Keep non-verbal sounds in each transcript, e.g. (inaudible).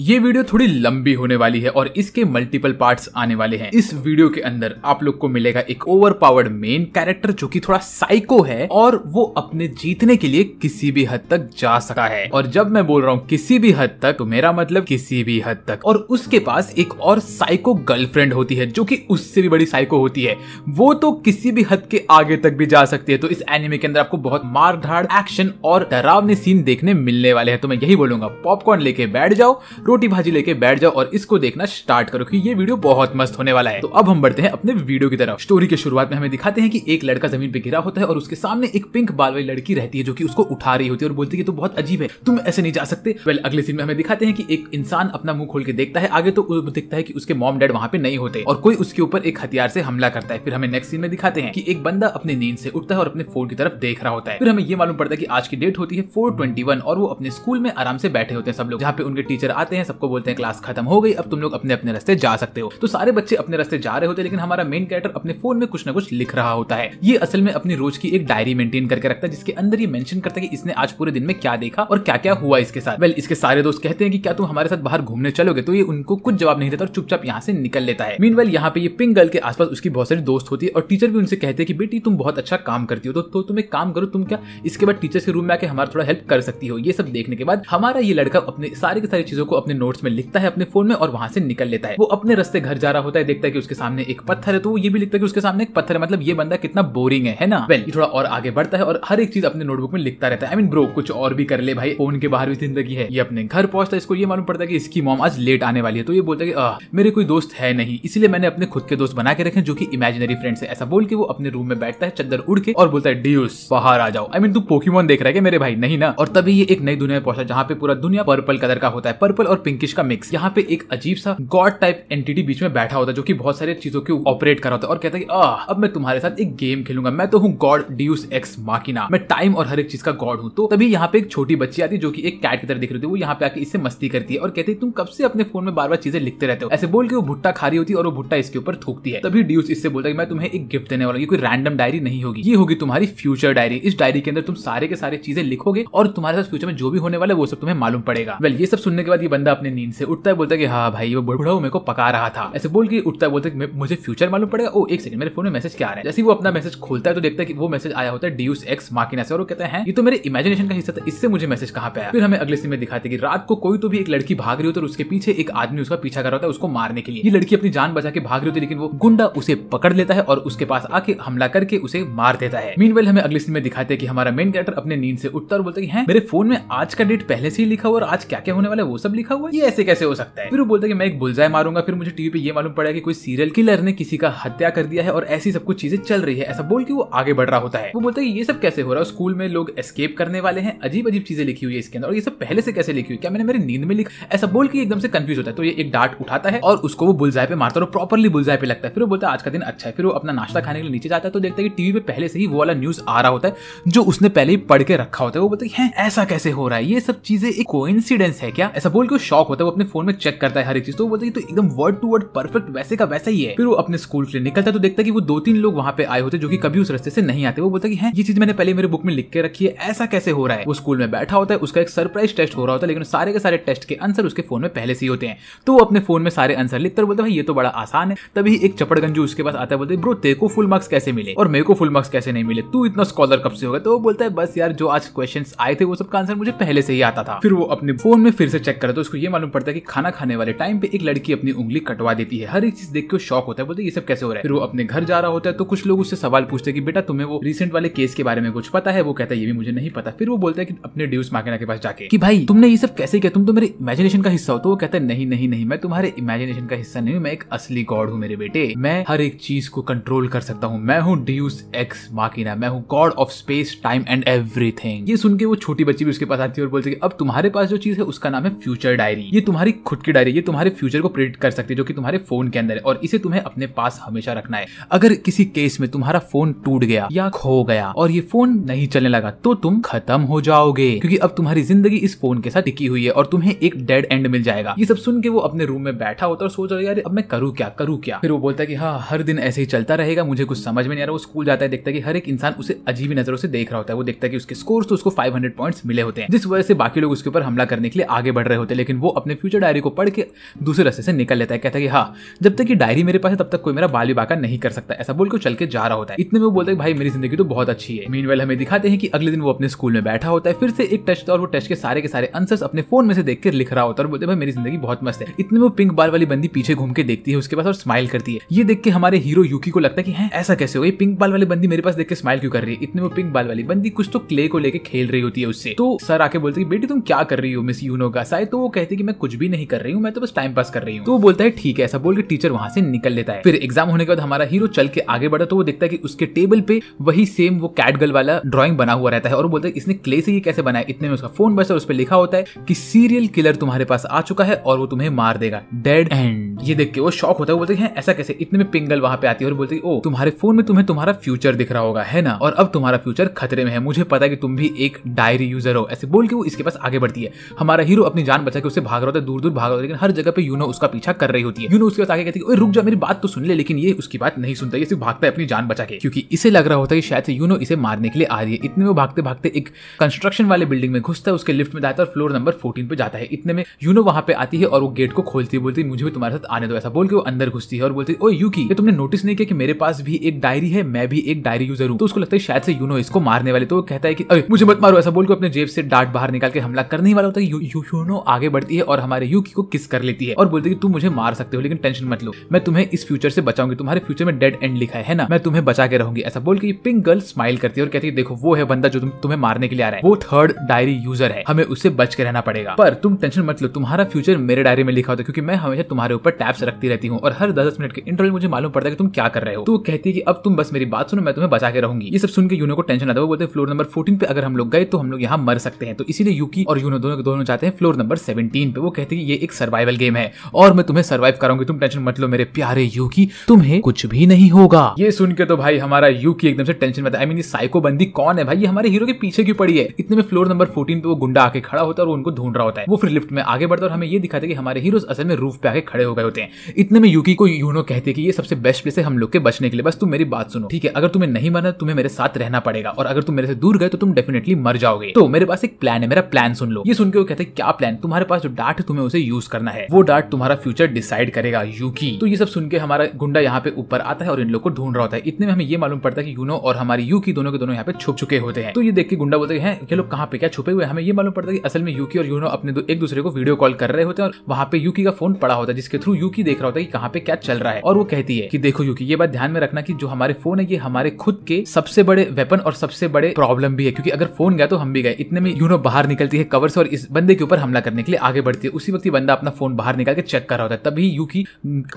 ये वीडियो थोड़ी लंबी होने वाली है और इसके मल्टीपल पार्ट्स आने वाले हैं इस वीडियो के अंदर आप लोग को मिलेगा एक ओवर पावर्ड मेन कैरेक्टर जो कि थोड़ा साइको है और वो अपने जीतने के लिए किसी भी हद तक जा सका है और जब मैं बोल रहा हूँ किसी भी हद तक तो मेरा मतलब किसी भी हद तक और उसके पास एक और साइको गर्लफ्रेंड होती है जो की उससे भी बड़ी साइको होती है वो तो किसी भी हद के आगे तक भी जा सकती है तो इस एनिमे के अंदर आपको बहुत मार धाड़ एक्शन और डरावने सीन देखने मिलने वाले हैं तो मैं यही बोलूंगा पॉपकॉर्न लेके बैठ जाओ रोटी भाजी लेके बैठ जाओ और इसको देखना स्टार्ट करो की ये वीडियो बहुत मस्त होने वाला है तो अब हम बढ़ते हैं अपने वीडियो की तरफ स्टोरी की शुरुआत में हमें दिखाते हैं की एक लड़का जमीन पे गिरा होता है और उसके सामने एक पिंक बाल वाली लड़की रहती है जो की उसको उठा रही होती है और बोलती है तो बहुत अजीब है तुम ऐसे नहीं जा सकते वेल अगले सीन में हमें दिखाते हैं की एक इंसान अपना मुंह खोल के देखता है आगे तो दिखता है की उसके मॉम डैड वहाँ पे नहीं होते और कोई उसके ऊपर एक हथियार से हमला करता है फिर हमें नेक्स्ट सीन में दिखाते हैं कि एक बंदा अपने नींद से उठता है और अपने फोन की तरफ देख रहा होता है फिर हमें ये मालूम पड़ता है कि आज की डेट होती है फोर और वो अपने स्कूल में आराम से बैठे होते हैं सब लोग जहाँ पे उनके टीचर आते हैं हैं सबको बोलते हैं क्लास खत्म हो गई अब तुम लोग अपने अपने रस्ते जा सकते हो तो सारे बच्चे अपने रस्ते जा रहे होते हैं लेकिन हमारा मेन कैरेक्टर अपने फोन में कुछ ना कुछ लिख रहा होता है ये असल में अपनी रोज की एक डायरी मेंटेन करके रखता है जिसके अंदर ये मेंशन करता है कि इसने आज पूरे दिन में क्या देखा और क्या क्या हुआ इसके साथ वेल इसके सारे दोस्त कहते हैं कि क्या तुम हमारे साथ बाहर घूमने चलोगे तो ये उनको कुछ जवाब नहीं देता और चुपचाप यहाँ से निकल लेता है मीन वेल यहाँ पे ये पिंक गर्ल के आसपास उसकी बहुत सारी दोस्त होती है और टीचर भी उनसे कहते हैं कि बेटी तुम बहुत अच्छा काम करती हो तो, तो तुम एक काम करो तुम क्या इसके बाद टीचर के रूम में आके हमारा थोड़ा हेल्प कर सकती हो ये सब देखने के बाद हमारा ये लड़का अपने सारी की सारी चीजों को अपने नोट्स में लिखता है अपने फोन में और वहां से निकल लेता है वो अपने रस्ते घर जा रहा होता है देखता है कि उसके सामने एक पत्थर है तो ये भी लिखता है कि उसके सामने एक पत्थर है मतलब ये बंदा कितना बोरिंग है है ना वेल well, थोड़ा और आगे बढ़ता है और हर एक चीज अपने नोटबुक में लिखता रहता है आई मीन ब्रो कुछ और भी कर ले भाई फोन के बाहर भी जिंदगी है ये अपने घर पहुंचता है इसको ये मालूम पड़ता है कि इसकी मॉम आज लेट आने वाली है तो ये बोलता है कि आ, मेरे कोई दोस्त है नहीं इसलिए मैंने अपने खुद के दोस्त बना के रखे जो की इमेजिनरी फ्रेंड्स है ऐसा बोल के वो अपने रूम में बैठता है चद्दर उड़ के और बोलता है डी बाहर आ जाओ आई मीन तू पोकीमोन देख रहा है मेरे भाई नहीं ना और तभी ये एक नई दुनिया में पहुंचा जहाँ पे पूरा दुनिया पर्पल कलर का होता है पर्पल और पिंकिश का मिक्स यहाँ पे एक अजीब सा गॉड टाइप एंटिटी बीच में बैठा होता है जो की बहुत सारी चीजों के ऑपरेट कर रहा होता है और कहता है आ, अब मैं तुम्हारे साथ एक गेम खेलूंगा मैं तो हूँ गॉड ड्यूस एक्स माकिना मैं टाइम और हर एक चीज का गॉड हूँ तो तभी यहाँ पे एक छोटी बच्ची आती है जो की एक कैट की तरह दिख रही थी वो यहाँ पे आके इससे मस्ती करती है और कहती है तुम कब से अपने फोन में बार बार चीजें लिखते रहते हो ऐसे बोल के वो भुट्टा खा रही होती है और वो भुट्टा इसके ऊपर थूकती है तभी ड्यूस इससे बोलता है मैं तुम्हें एक गिफ्ट देने वाला कोई रैंडम डायरी नहीं होगी ये होगी तुम्हारी फ्यूचर डायरी इस डायरी के अंदर तुम सारे के सारे चीजें लिखोगे और तुम्हारे साथ फ्यूचर में जो भी होने वाला वो सब तुम्हें मालूम पड़ेगा वेल ये सब सुनने के बाद ये बंदा अपनी नींद से उठता है बोलता है कि हाँ भाई वो बुढ़बुढ़ा मेरे को पका रहा था ऐसे बोल के उठता है बोलता है मुझे फ्यूचर मालूम पड़ेगा ओ एक सेकंड मेरे फोन में मैसेज क्या आ रहा है जैसे वो अपना मैसेज खोलता है तो देखता है कि वो मैसेज आया होता है ड्यूस एक्स माकिना से और वो कहते हैं ये तो मेरे इमेजिनेशन का हिस्सा था इससे मुझे मैसेज कहाँ पे आया फिर हमें अगले सीन में दिखाते कि रात को कोई तो भी एक लड़की भाग रही होती है उसके पीछे एक आदमी उसका पीछा कर रहा होता है उसको मारने के लिए ये लड़की अपनी जान बचा के भाग रही होती है लेकिन वो गुंडा उसे पकड़ लेता है और उसके पास आके हमला करके उसे मार देता है मीन हमें अगले सीन में दिखाते हैं कि हमारा मेन कैरेक्टर अपने नींद से उठता है और बोलता है मेरे फोन में आज का डेट पहले से ही लिखा हुआ और आज क्या क्या होने वाला है वो सब लिखा लिखा हुआ है ये ऐसे कैसे हो सकता है फिर वो बोलता है कि मैं एक बुलजाय मारूंगा फिर मुझे टीवी पे ये मालूम पड़ा कि कोई सीरियल किलर ने किसी का हत्या कर दिया है और ऐसी सब कुछ चीजें चल रही है ऐसा बोल के वो आगे बढ़ रहा होता है वो बोलता है ये सब कैसे हो रहा है स्कूल में लोग एस्केप करने वाले हैं अजीब अजीब चीजें लिखी हुई है इसके अंदर और ये सब पहले से कैसे लिखी हुई क्या मैंने मेरी नींद में लिखा ऐसा बोल के एकदम से कंफ्यूज होता है तो ये एक डाट उठाता है और उसको वो बुलजाय पे मारता है और प्रॉपरली बुलजाय पे लगता है फिर वो बोलता है आज का दिन अच्छा है फिर वो अपना नाश्ता खाने के लिए नीचे जाता है तो देखता है कि टीवी पे पहले से ही वो वाला न्यूज आ रहा होता है जो उसने पहले ही पढ़ के रखा होता है वो बोलता है ऐसा कैसे हो रहा है ये सब चीजें एक कोइंसिडेंस है क्या ऐसा बोल के शौक होता है वो अपने फोन में चेक करता है हर एक चीज तो वो बोलता है तो एकदम वर्ड टू वर्ड परफेक्ट वैसे का वैसा ही है फिर वो अपने स्कूल से निकलता है तो देखता है कि वो दो तीन लोग वहाँ पे आए होते जो कि कभी उस रस्ते से नहीं आते वो बोलता है ये चीज मैंने पहले मेरे बुक में लिख के रखी है ऐसा कैसे हो रहा है वो स्कूल में बैठा होता है उसका एक सरप्राइज टेस्ट हो रहा होता है लेकिन सारे के सारे टेस्ट के आंसर उसके फोन में पहले से ही होते हैं तो वो अपने फोन में सारे आंसर लिखता है बोलता है ये तो बड़ा आसान है तभी एक चपड़गंजू उसके पास आता है बोलते ब्रो तेरे को फुल मार्क्स कैसे मिले और मेरे को फुल मार्क्स कैसे नहीं मिले तू इतना स्कॉलर कब से होगा तो वो बोलता है बस यार जो आज क्वेश्चन आए थे वो सब का आंसर मुझे पहले से ही आता था फिर वो अपने फोन में फिर से चेक करता है तो उसको ये मालूम पड़ता है कि खाना खाने वाले टाइम पे एक लड़की अपनी उंगली कटवा देती है हर एक चीज देख के शौक होता है बोलते ये सब कैसे हो रहा है फिर वो अपने घर जा रहा होता है तो कुछ लोग उससे सवाल पूछते हैं कि बेटा तुम्हें वो रिसेंट वाले केस के बारे में कुछ पता है वो कहता है ये भी मुझे नहीं पता फिर वो बोलता है कि अपने ड्यूस माकेना के पास जाके कि भाई तुमने ये सब कैसे किया तुम तो मेरे इमेजिनेशन का हिस्सा हो तो वो कहता है नहीं नहीं नहीं मैं तुम्हारे इमेजिनेशन का हिस्सा नहीं हूँ मैं एक असली गॉड हूँ मेरे बेटे मैं हर एक चीज को कंट्रोल कर सकता हूँ मैं हूँ ड्यूस एक्स माकिना मैं हूँ god of space time and everything ये सुन के वो छोटी बच्ची भी उसके पास आती है और बोलती है अब तुम्हारे पास जो चीज है उसका नाम है फ्यूचर डायरी ये तुम्हारी खुद की डायरी ये तुम्हारे फ्यूचर को प्रेडिक्ट कर सकती है जो कि तुम्हारे फोन के अंदर है और इसे तुम्हें अपने पास हमेशा रखना है अगर किसी केस में तुम्हारा फोन टूट गया या खो गया और ये फोन नहीं चलने लगा तो तुम खत्म हो जाओगे क्योंकि अब तुम्हारी जिंदगी इस फोन के साथ टिकी हुई है और तुम्हें एक डेड एंड मिल जाएगा ये सब सुन के वो अपने रूम में बैठा होता और सोच रहा यार अब मैं करूँ क्या करूँ क्या फिर वो बोलता है कि हाँ हर दिन ऐसे ही चलता रहेगा मुझे कुछ समझ में नहीं आ रहा वो स्कूल जाता है देखता है कि हर एक इंसान उसे अजीब नजरों से देख रहा होता है वो देखता है कि उसके स्कोर तो उसको फाइव पॉइंट्स मिले होते हैं जिस वजह से बाकी लोग उसके ऊपर हमला करने के लिए आगे बढ़ रहे होते हैं लेकिन वो अपने फ्यूचर डायरी को पढ़ के दूसरे रस्ते से निकल लेता है कहता है कि हाँ जब तक ये डायरी मेरे पास है तब तक कोई मेरा बाल विवाह नहीं कर सकता ऐसा बोल के चल के जा रहा होता है इतने में वो बोलता है भाई मेरी जिंदगी तो बहुत अच्छी है मीन वेल हमें दिखाते हैं कि अगले दिन वो अपने स्कूल में बैठा होता है फिर से एक टेस्ट और वो टेस्ट के सारे के सारे आंसर अपने फोन में से देख कर लिख रहा होता है और बोलते भाई मेरी जिंदगी बहुत मस्त है इतने में वो पिंक बाल वाली बंदी पीछे घूम के देखती है उसके पास और स्माइल करती है ये देख के हमारे हीरो यूकी को लगता है कि है ऐसा कैसे हो गई पिंक बाल वाली बंदी मेरे पास देख के स्माइल क्यों कर रही है इतने में पिंक बाल वाली बंदी कुछ तो क्ले को लेकर खेल रही होती है उससे तो सर आके बोलते बेटी तुम क्या कर रही हो मिस यूनो का शायद तो वो वो कहती कि मैं कुछ भी नहीं कर रही हूँ मैं तो बस टाइम पास कर रही हूँ तो वो बोलता है ठीक है ऐसा बोल के टीचर वहाँ से निकल लेता है फिर एग्जाम होने के बाद हमारा हीरो चल के आगे बढ़ा तो वो देखता है कि उसके टेबल पे वही सेम वो कैट गर्ल वाला ड्रॉइंग बना हुआ रहता है और वो बोलता है इसने क्ले से ये कैसे बनाया इतने में उसका फोन बस और उस पर लिखा होता है कि सीरियल किलर तुम्हारे पास आ चुका है और वो तुम्हें मार देगा डेड एंड ये देख के वो शॉक होता है वो बोलते हैं हाँ, ऐसा कैसे इतने में पिंगल वहां पे आती है और बोलते है ओ तुम्हारे फोन में तुम्हें तुम्हारा फ्यूचर दिख रहा होगा है ना और अब तुम्हारा फ्यूचर खतरे में है मुझे पता है कि तुम भी एक डायरी यूजर हो ऐसे बोल के वो इसके पास आगे बढ़ती है हमारा हीरो अपनी जान बचा था कि उससे भाग रहा होता है दूर दूर भाग रहा होता है लेकिन हर जगह पे यूनो उसका पीछा कर रही होती है यूनो उसके पास आगे कहती है रुक जा मेरी बात तो सुन ले लेकिन ये उसकी बात नहीं सुनता ये सिर्फ भागता है अपनी जान बचा के क्योंकि इसे लग रहा होता है कि शायद यूनो इसे मारने के लिए आ रही है इतने में भागते भागते एक कंस्ट्रक्शन वाले बिल्डिंग में घुसता है उसके लिफ्ट में जाता है और फ्लोर नंबर फोर्टीन पे जाता है इतने में यूनो वहां पे आती है और वो गेट को खोलती है बोलती है मुझे भी तुम्हारे साथ आने दो ऐसा बोल के वो अंदर घुसती है और बोलती है ओ यूकी ये तुमने नोटिस नहीं किया कि मेरे पास भी एक डायरी है मैं भी एक डायरी यूजर हूँ तो उसको लगता है शायद से यूनो इसको मारने वाले तो कहता है कि मुझे मत मारो ऐसा बोल के अपने जेब से डांट बाहर निकाल के हमला करने वाला होता है यूनो आगे आगे बढ़ती है और हमारे यूकी को किस कर लेती है और बोलती है तुम मुझे मार सकते हो लेकिन टेंशन मत लो मैं तुम्हें इस फ्यूचर से बचाऊंगी तुम्हारे फ्यूचर में डेड एंड लिखा है ना मैं तुम्हें बचा के रहूंगी ऐसा बोल के पिंक गर्ल स्माइल करती है और कहती है देखो वो है बंदा जो तुम्हें मारने के लिए आ रहा है वो थर्ड डायरी यूजर है हमें उससे बच के रहना पड़ेगा पर तुम टेंशन मत लो तुम्हारा फ्यूचर मेरे डायरी में लिखा होता है क्योंकि मैं हमेशा तुम्हारे ऊपर टैप्स रखती रहती हूँ और हर दस मिनट के इंटरव्यू मुझे मालूम पड़ता है कि तुम क्या कर रहे हो तो कहती है कि अब तुम बस मेरी बात सुनो मैं तुम्हें बचा के रहूंगी ये सब सुन के यूनो को टेंशन आता है वो बोलते हैं फ्लोर नंबर फोर्टीन पे अगर हम लोग गए तो हम लोग यहाँ मर सकते हैं तो इसीलिए यूकी और यूनो दोनों दोनों चाहते हैं फ्लोर नंबर सेवन सेवनटीन पे वो कहते हैं ये एक सर्वाइवल गेम है और मैं तुम्हें सर्वाइव कराऊंगी तुम टेंशन मत लो मेरे प्यारे यूकी तुम्हें कुछ भी नहीं होगा ये सुन के तो भाई हमारा यूकी एकदम से टेंशन में आई मीन साइको बंदी कौन है भाई ये हमारे हीरो के पीछे क्यों पड़ी है इतने में फ्लोर नंबर फोर्टीन पे वो गुंडा आके खड़ा होता है और उनको ढूंढ रहा होता है वो फिर लिफ्ट में आगे बढ़ता है और हमें ये दिखाते कि हमारे हीरोज असल में रूफ पे आके खड़े हो गए होते हैं इतने में यूकी को यूनो कहते कि ये सबसे बेस्ट प्लेस है हम लोग के बचने के लिए बस तुम मेरी बात सुनो ठीक है अगर तुम्हें नहीं मरना तुम्हें मेरे साथ रहना पड़ेगा और अगर तुम मेरे से दूर गए तो तुम डेफिनेटली मर जाओगे तो मेरे पास एक प्लान है मेरा प्लान सुन लो ये सुन के वो कहते हैं क्या प्लान तुम्हारे पास जो डाट तुम्हें उसे यूज करना है वो डाट तुम्हारा फ्यूचर डिसाइड करेगा यूकी तो ये सब सुन के हमारा गुंडा यहाँ पे ऊपर आता है और इन लोग को ढूंढ रहा होता है इतने में हमें ये मालूम पड़ता है कि यूनो और हमारी की दोनों के दोनों यहाँ पे छुप चुके होते हैं तो ये देख के गुंडा बोलते हैं ये लोग कहाँ पे क्या छुपे हुए हमें ये मालूम पड़ता है कि असल में यूकी और यूनो अपने एक दूसरे को वीडियो कॉल कर रहे होते हैं और वहाँ पे यूकी का फोन पड़ा होता है जिसके थ्रू यूकी देख रहा होता है कि कहाँ पे क्या चल रहा है और वो कहती है कि देखो यूकी ये बात ध्यान में रखना की जो हमारे फोन है ये हमारे खुद के सबसे बड़े वेपन और सबसे बड़े प्रॉब्लम भी है क्योंकि अगर फोन गया तो हम भी गए इतने में यूनो बाहर निकलती है कवर से और इस बंदे के ऊपर हमला करने के लिए लिए आगे बढ़ती है उसी वक्त ही बंदा अपना फोन बाहर निकाल के चेक कर रहा होता है तभी यूकी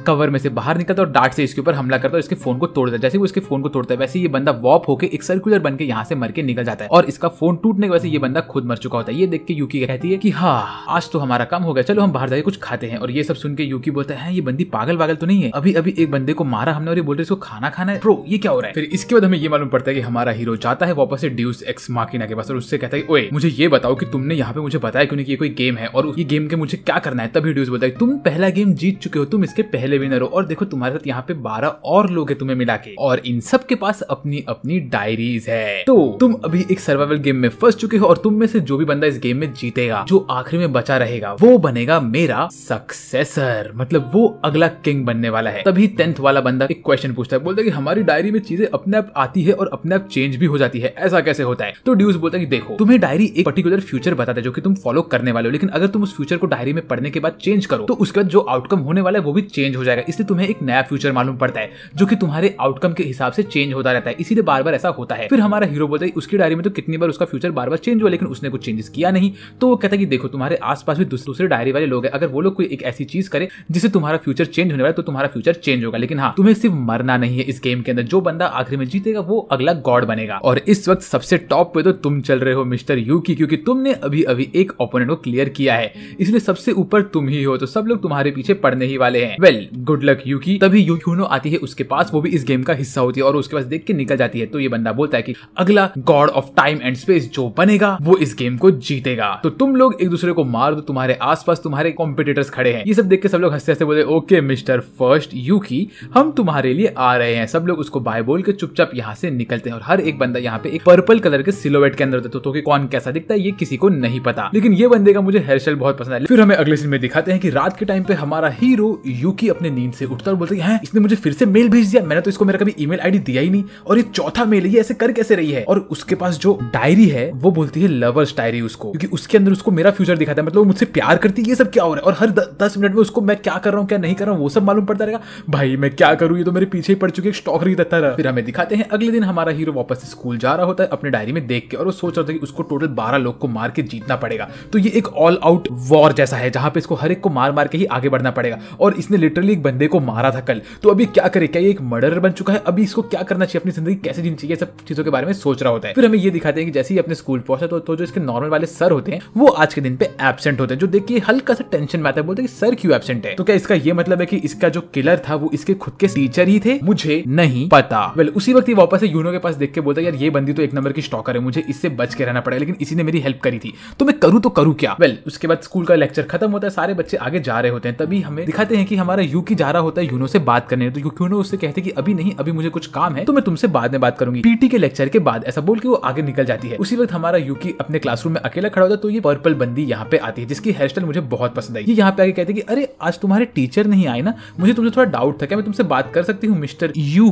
कवर में से बाहर निकलता है और डांट से इसके ऊपर हमला करता है इसके फोन को तोड़ता है जैसे वो इसके फोन को तोड़ता है वैसे ये बंदा वॉप होकर एक सर्कुलर बन के यहाँ से मर के निकल जाता है और इसका फोन टूटने की वजह से ये बंदा खुद मर चुका होता है ये देख के यूकी कहती है कि हाँ आज तो हमारा काम हो गया चलो हम बाहर जाके कुछ खाते हैं और ये सब सुन के यूकी बोलता है हाँ, ये बंदी पागल वागल तो नहीं है अभी अभी एक बंदे को मारा हमने और ये बोल रहे इसको खाना खाना है प्रो ये क्या हो रहा है फिर इसके बाद हमें ये मालूम पड़ता है कि हमारा हीरो जाता है वापस से ड्यूस एक्स माकिना के पास और उससे कहता है ओए मुझे ये बताओ कि तुमने यहाँ पे मुझे बताया क्यों नहीं कि ये कोई गेम है और ये गेम के मुझे क्या करना है तभी ड्यूस बोलता है तुम पहला गेम जीत चुके हो तुम इसके पहले विनर हो और देखो तुम्हारे साथ यहाँ पे बारह और लोग है तुम्हें मिला के और इन सब के पास अपनी अपनी डायरीज है तो तुम अभी एक सर्वाइवल गेम में फंस चुके हो और तुम में से जो भी बंदा इस गेम में जीतेगा जो आखिरी में बचा रहेगा वो बनेगा मेरा सक्सेसर मतलब वो अगला किंग बनने वाला है तभी टेंथ वाला बंदा एक क्वेश्चन पूछता है बोलता है कि हमारी डायरी में चीजें अपने आप आती है और अपने आप चेंज भी हो जाती है ऐसा कैसे होता है तो ड्यूज बोलता है कि देखो तुम्हें डायरी एक पर्टिकुलर फ्यूचर बताता है जो कि तुम फॉलो करने वाले हो लेकिन अगर तुम तुम उस फ्यूचर को डायरी में पढ़ने के बाद चेंज करो तो उसके बाद जो आउटकम होने वाला है वो भी चेंज हो जाएगा इसलिए तुम्हें एक नया फ्यूचर मालूम पड़ता है जो कि तुम्हारे आउटकम के हिसाब से चेंज होता रहता है इसीलिए बार बार ऐसा होता है फिर हमारा हीरो बोलता है उसकी डायरी में तो कितनी बार उसका फ्यूचर बार बार चेंज हुआ लेकिन उसने कुछ चेंजेस किया नहीं तो वो कहता है कि देखो तुम्हारे आसपास भी दूसरे डायरी वाले लोग हैं अगर वो लोग कोई एक ऐसी चीज करे जिससे तुम्हारा फ्यूचर चेंज होने वाला है तो तुम्हारा फ्यूचर चेंज होगा लेकिन हाँ तुम्हें सिर्फ मरना नहीं है इस गेम के अंदर जो बंदा आखिर में जीतेगा वो अगला गॉड बनेगा और इस वक्त सबसे टॉप पे तो तुम चल रहे हो मिस्टर यू की क्योंकि तुमने अभी अभी एक ओपोनेंट को क्लियर किया है इसलिए सबसे ऊपर तुम ही हो तो सब लोग तुम्हारे पीछे पड़ने ही वाले हैं वेल गुड लक यूकी तभी यूनो आती है उसके पास वो भी इस गेम का हिस्सा होती है और उसके पास देख के निकल जाती है तो ये बंदा बोलता है की अगला god of time and space जो बनेगा वो इस गेम को जीतेगा तो तुम लोग एक दूसरे को मार दो तुम्हारे आसपास तुम्हारे कॉम्पिटिटर्स खड़े हैं ये सब देख के सब लोग हंसते हंसते बोले ओके मिस्टर फर्स्ट यूकी हम तुम्हारे लिए आ रहे हैं सब लोग उसको बाय बोल के चुपचाप यहाँ से निकलते हैं और हर एक बंदा यहाँ पे एक पर्पल कलर के सिलोवेट के अंदर होता है तो, तो कौन कैसा दिखता है ये किसी को नहीं पता लेकिन ये बंदे का मुझे हेयर स्टाइल बहुत पसंद आई फिर हमें अगले सीन में दिखाते हैं कि रात के टाइम पे हमारा हीरो यूकी अपने नींद से उठता और बोलते हैं हाँ, इसने मुझे फिर से मेल भेज दिया मैंने तो इसको मेरा कभी ईमेल आईडी दिया ही नहीं और ये चौथा मेल ये ऐसे कर कैसे रही है और उसके पास जो डायरी है वो बोलती है लवर्स डायरी उसको क्योंकि उसके अंदर उसको मेरा फ्यूचर दिखाता है मतलब वो मुझसे प्यार करती है ये सब क्या हो रहा है और हर दस मिनट में उसको मैं क्या कर रहा हूँ क्या नहीं कर रहा हूँ वो सब मालूम पड़ता रहेगा भाई मैं क्या करूँ ये तो मेरे पीछे ही पड़ चुकी है स्टॉक रही तरह फिर हमें दिखाते हैं अगले दिन हमारा हीरो वापस स्कूल जा रहा होता है अपने डायरी में देख के और वो सोच रहा था कि उसको टोटल बारह लोग को मार के जीतना पड़ेगा तो ये एक ऑल आउट आउट वॉर जैसा है जहां पे इसको हर एक को मार मार के ही आगे बढ़ना पड़ेगा और इसने लिटरली एक बंदे को मारा था कल तो अभी क्या करे क्या ये एक मर्डर बन चुका है अभी इसको क्या करना चाहिए अपनी जिंदगी कैसे जीनी चाहिए सब चीजों के बारे में सोच रहा होता है फिर हमें ये दिखाते हैं कि जैसे ही अपने स्कूल पहुंचा तो, तो जो इसके नॉर्मल वाले सर होते हैं वो आज के दिन पे एबसेंट होते हैं जो देखिए हल्का सा टेंशन में आता है बोलते हैं सर क्यों एबसेंट है तो क्या इसका ये मतलब है कि इसका जो किलर था वो इसके खुद के टीचर ही थे मुझे नहीं पता वेल उसी वक्त वापस यूनो के पास देख के बोलता है यार ये बंदी तो एक नंबर की स्टॉकर है मुझे इससे बच के रहना पड़ेगा लेकिन इसी ने मेरी हेल्प करी थी तो मैं करूं तो करूं क्या वेल उसके बाद स्कूल का लेक्चर खत्म होता है सारे बच्चे आगे जा रहे होते हैं तभी हमें दिखाते हैं कि हमारा यूकी जा रहा होता है यूनो से बात करने तो यूनो उससे कहते कि अभी नहीं अभी मुझे कुछ काम है तो मैं तुमसे बाद में बात करूंगी पीटी के लेक्चर के बाद ऐसा बोल के वो आगे निकल जाती है उसी वक्त हमारा यूकी अपने क्लासरूम में अकेला खड़ा होता है तो ये पर्पल बंदी यहाँ पे आती है जिसकी हेयर स्टाइल मुझे बहुत पसंद आई यहाँ पे आगे कहते कि अरे आज तुम्हारे टीचर नहीं आए ना मुझे तुमसे थोड़ा डाउट था क्या मैं तुमसे बात कर सकती हूँ मिस्टर यू